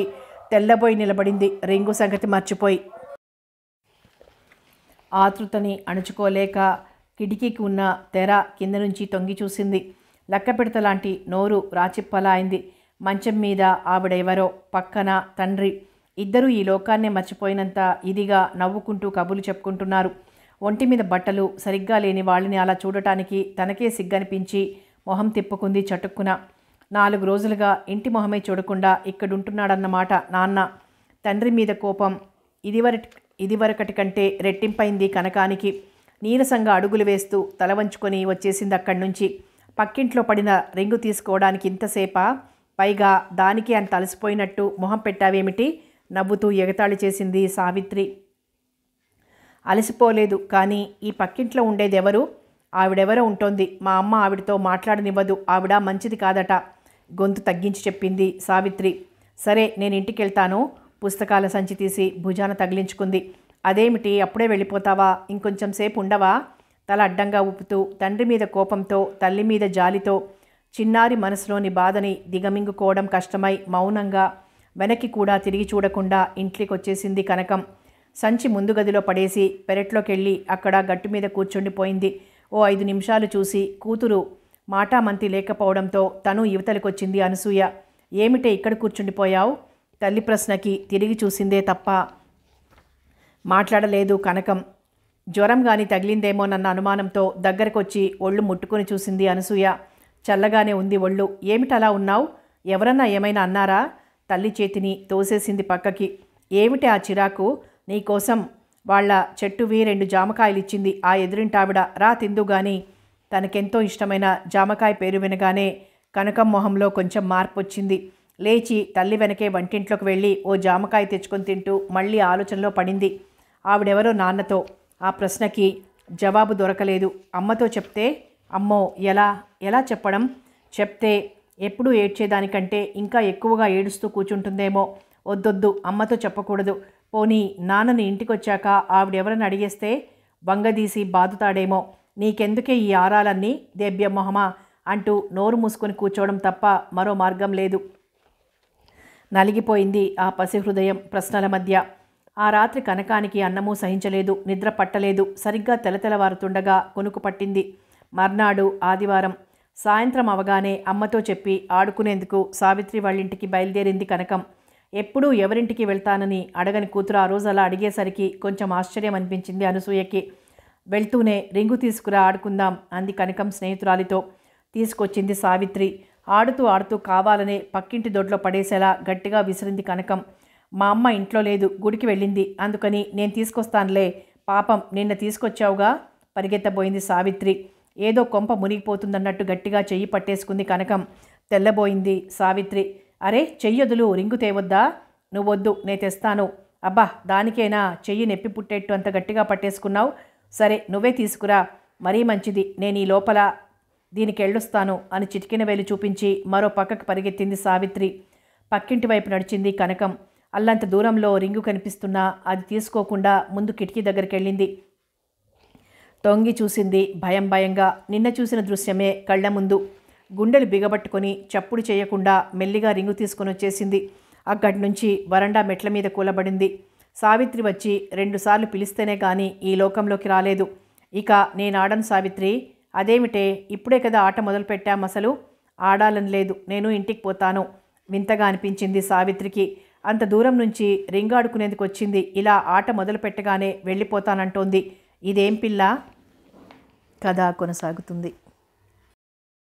తెల్లబోయి నిలబడింది రింగు సంగతి మర్చిపోయి ఆతృతని అణుచుకోలేక కిటికీకి ఉన్న తెర కింద నుంచి తొంగి చూసింది లక్క లాంటి నోరు రాచిప్పలా అయింది మంచం మీద ఆవిడెవరో పక్కన తండ్రి ఇద్దరూ ఈ లోకాన్నే మర్చిపోయినంత ఇదిగా నవ్వుకుంటూ కబులు చెప్పుకుంటున్నారు ఒంటి మీద బట్టలు సరిగ్గా లేని వాళ్ళని అలా చూడటానికి తనకే సిగ్గనిపించి మొహం తిప్పుకుంది చటుక్కున నాలుగు రోజులుగా ఇంటి మొహమే చూడకుండా ఇక్కడుంటున్నాడన్నమాట నాన్న తండ్రి మీద కోపం ఇదివరటి ఇదివరకటి కంటే రెట్టింపైంది కనకానికి నీరసంగా అడుగులు వేస్తూ తల వంచుకొని వచ్చేసింది అక్కడి నుంచి పక్కింట్లో పడిన రింగు తీసుకోవడానికి ఇంతసేపా పైగా దానికి అంత అలసిపోయినట్టు మొహం పెట్టావేమిటి నవ్వుతూ ఎగతాళి చేసింది సావిత్రి అలసిపోలేదు కానీ ఈ పక్కింట్లో ఉండేదెవరు ఆవిడెవరో ఉంటోంది మా అమ్మ ఆవిడతో మాట్లాడనివ్వదు ఆవిడ మంచిది కాదట గొంతు తగ్గించి చెప్పింది సావిత్రి సరే నేను ఇంటికెళ్తాను పుస్తకాల సంచి తీసి భుజాన తగిలించుకుంది అదేమిటి అప్పుడే వెళ్ళిపోతావా ఇంకొంచెం సేపు ఉండవా తల అడ్డంగా ఊపుతూ తండ్రి మీద కోపంతో తల్లి మీద జాలితో చిన్నారి మనసులోని బాధని దిగమింగుకోవడం కష్టమై మౌనంగా వెనక్కి కూడా తిరిగి చూడకుండా ఇంట్లోకొచ్చేసింది కనకం సంచి ముందు గదిలో పడేసి పెరట్లోకెళ్ళి అక్కడ గట్టు మీద కూర్చుండిపోయింది ఓ ఐదు నిమిషాలు చూసి కూతురు మాటామంతి లేకపోవడంతో తను యువతలకొచ్చింది అనసూయ ఏమిటే ఇక్కడ కూర్చుండిపోయావు తల్లి ప్రశ్నకి తిరిగి చూసిందే తప్ప మాట్లాడలేదు కనకం జ్వరం కానీ తగిలిందేమోనన్న అనుమానంతో దగ్గరకొచ్చి ఒళ్ళు ముట్టుకుని చూసింది అనసూయ చల్లగానే ఉంది ఒళ్ళు ఏమిటలా ఉన్నావు ఎవరన్నా ఏమైనా అన్నారా తల్లి చేతిని తోసేసింది పక్కకి ఏమిటి ఆ చిరాకు నీకోసం వాళ్ళ చెట్టువి రెండు జామకాయలు ఇచ్చింది ఆ ఎదురింటావిడ రా తిందుగాని తనకెంతో ఇష్టమైన జామకాయ పేరు వినగానే కనకం మొహంలో కొంచెం మార్పు వచ్చింది లేచి తల్లి వెనకే వంటింట్లోకి వెళ్ళి ఓ జామకాయ తెచ్చుకొని తింటూ మళ్ళీ ఆలోచనలో పడింది ఆవిడెవరో నాన్నతో ఆ ప్రశ్నకి జవాబు దొరకలేదు అమ్మతో చెప్తే అమ్మో ఎలా ఎలా చెప్పడం చెప్తే ఎప్పుడు ఏడ్చేదానికంటే ఇంకా ఎక్కువగా ఏడుస్తూ కూర్చుంటుందేమో వద్దొద్దు అమ్మతో చెప్పకూడదు పోనీ నాన్నని ఇంటికొచ్చాక ఆవిడెవరని అడిగేస్తే వంగదీసి బాదుతాడేమో నీకెందుకే ఈ ఆరాలన్నీ మొహమా అంటూ నోరు మూసుకొని కూర్చోవడం తప్ప మరో మార్గం లేదు నలిగిపోయింది ఆ పసిహృదయం ప్రశ్నల మధ్య ఆ రాత్రి కనకానికి అన్నము సహించలేదు నిద్ర పట్టలేదు సరిగ్గా తెలతెలవారుతుండగా కొనుకు పట్టింది మర్నాడు ఆదివారం సాయంత్రం అవగానే అమ్మతో చెప్పి ఆడుకునేందుకు సావిత్రి వాళ్ళింటికి బయలుదేరింది కనకం ఎప్పుడూ ఎవరింటికి వెళ్తానని అడగని కూతురు ఆ రోజు అలా అడిగేసరికి కొంచెం ఆశ్చర్యం అనిపించింది అనసూయకి వెళ్తూనే రింగు తీసుకురా ఆడుకుందాం అంది కనకం స్నేహితురాలితో తీసుకొచ్చింది సావిత్రి ఆడుతూ ఆడుతూ కావాలనే పక్కింటి దొడ్లో పడేసేలా గట్టిగా విసిరింది కనకం మా అమ్మ ఇంట్లో లేదు గుడికి వెళ్ళింది అందుకని నేను తీసుకొస్తానులే పాపం నిన్న తీసుకొచ్చావుగా పరిగెత్తబోయింది సావిత్రి ఏదో కొంప మునిగిపోతుందన్నట్టు గట్టిగా చెయ్యి పట్టేసుకుంది కనకం తెల్లబోయింది సావిత్రి అరే చెయ్యొదులు రింగు తేవద్దా నువ్వొద్దు నే తెస్తాను అబ్బా దానికేనా చెయ్యి నెప్పి పుట్టేట్టు అంత గట్టిగా పట్టేసుకున్నావు సరే నువ్వే తీసుకురా మరీ మంచిది నేను ఈ లోపల దీనికి వెళ్ళొస్తాను అని చిటికిన వేలు చూపించి మరో పక్కకు పరిగెత్తింది సావిత్రి పక్కింటి వైపు నడిచింది కనకం అల్లంత దూరంలో రింగు కనిపిస్తున్నా అది తీసుకోకుండా ముందు కిటికీ దగ్గరికి వెళ్ళింది తొంగి చూసింది భయం భయంగా నిన్న చూసిన దృశ్యమే కళ్ళ ముందు గుండెలు బిగబట్టుకొని చప్పుడు చేయకుండా మెల్లిగా రింగు తీసుకొని వచ్చేసింది అక్కడి నుంచి వరండా మెట్ల మీద కూలబడింది సావిత్రి వచ్చి రెండుసార్లు పిలిస్తేనే కానీ ఈ లోకంలోకి రాలేదు ఇక నేనాడను సావిత్రి అదేమిటే ఇప్పుడే కదా ఆట మొదలుపెట్టాం అసలు ఆడాలని లేదు నేను ఇంటికి పోతాను వింతగా అనిపించింది సావిత్రికి అంత దూరం నుంచి రింగాడుకునేందుకు వచ్చింది ఇలా ఆట మొదలు పెట్టగానే వెళ్ళిపోతానంటోంది ఇదేం పిల్ల కథ కొనసాగుతుంది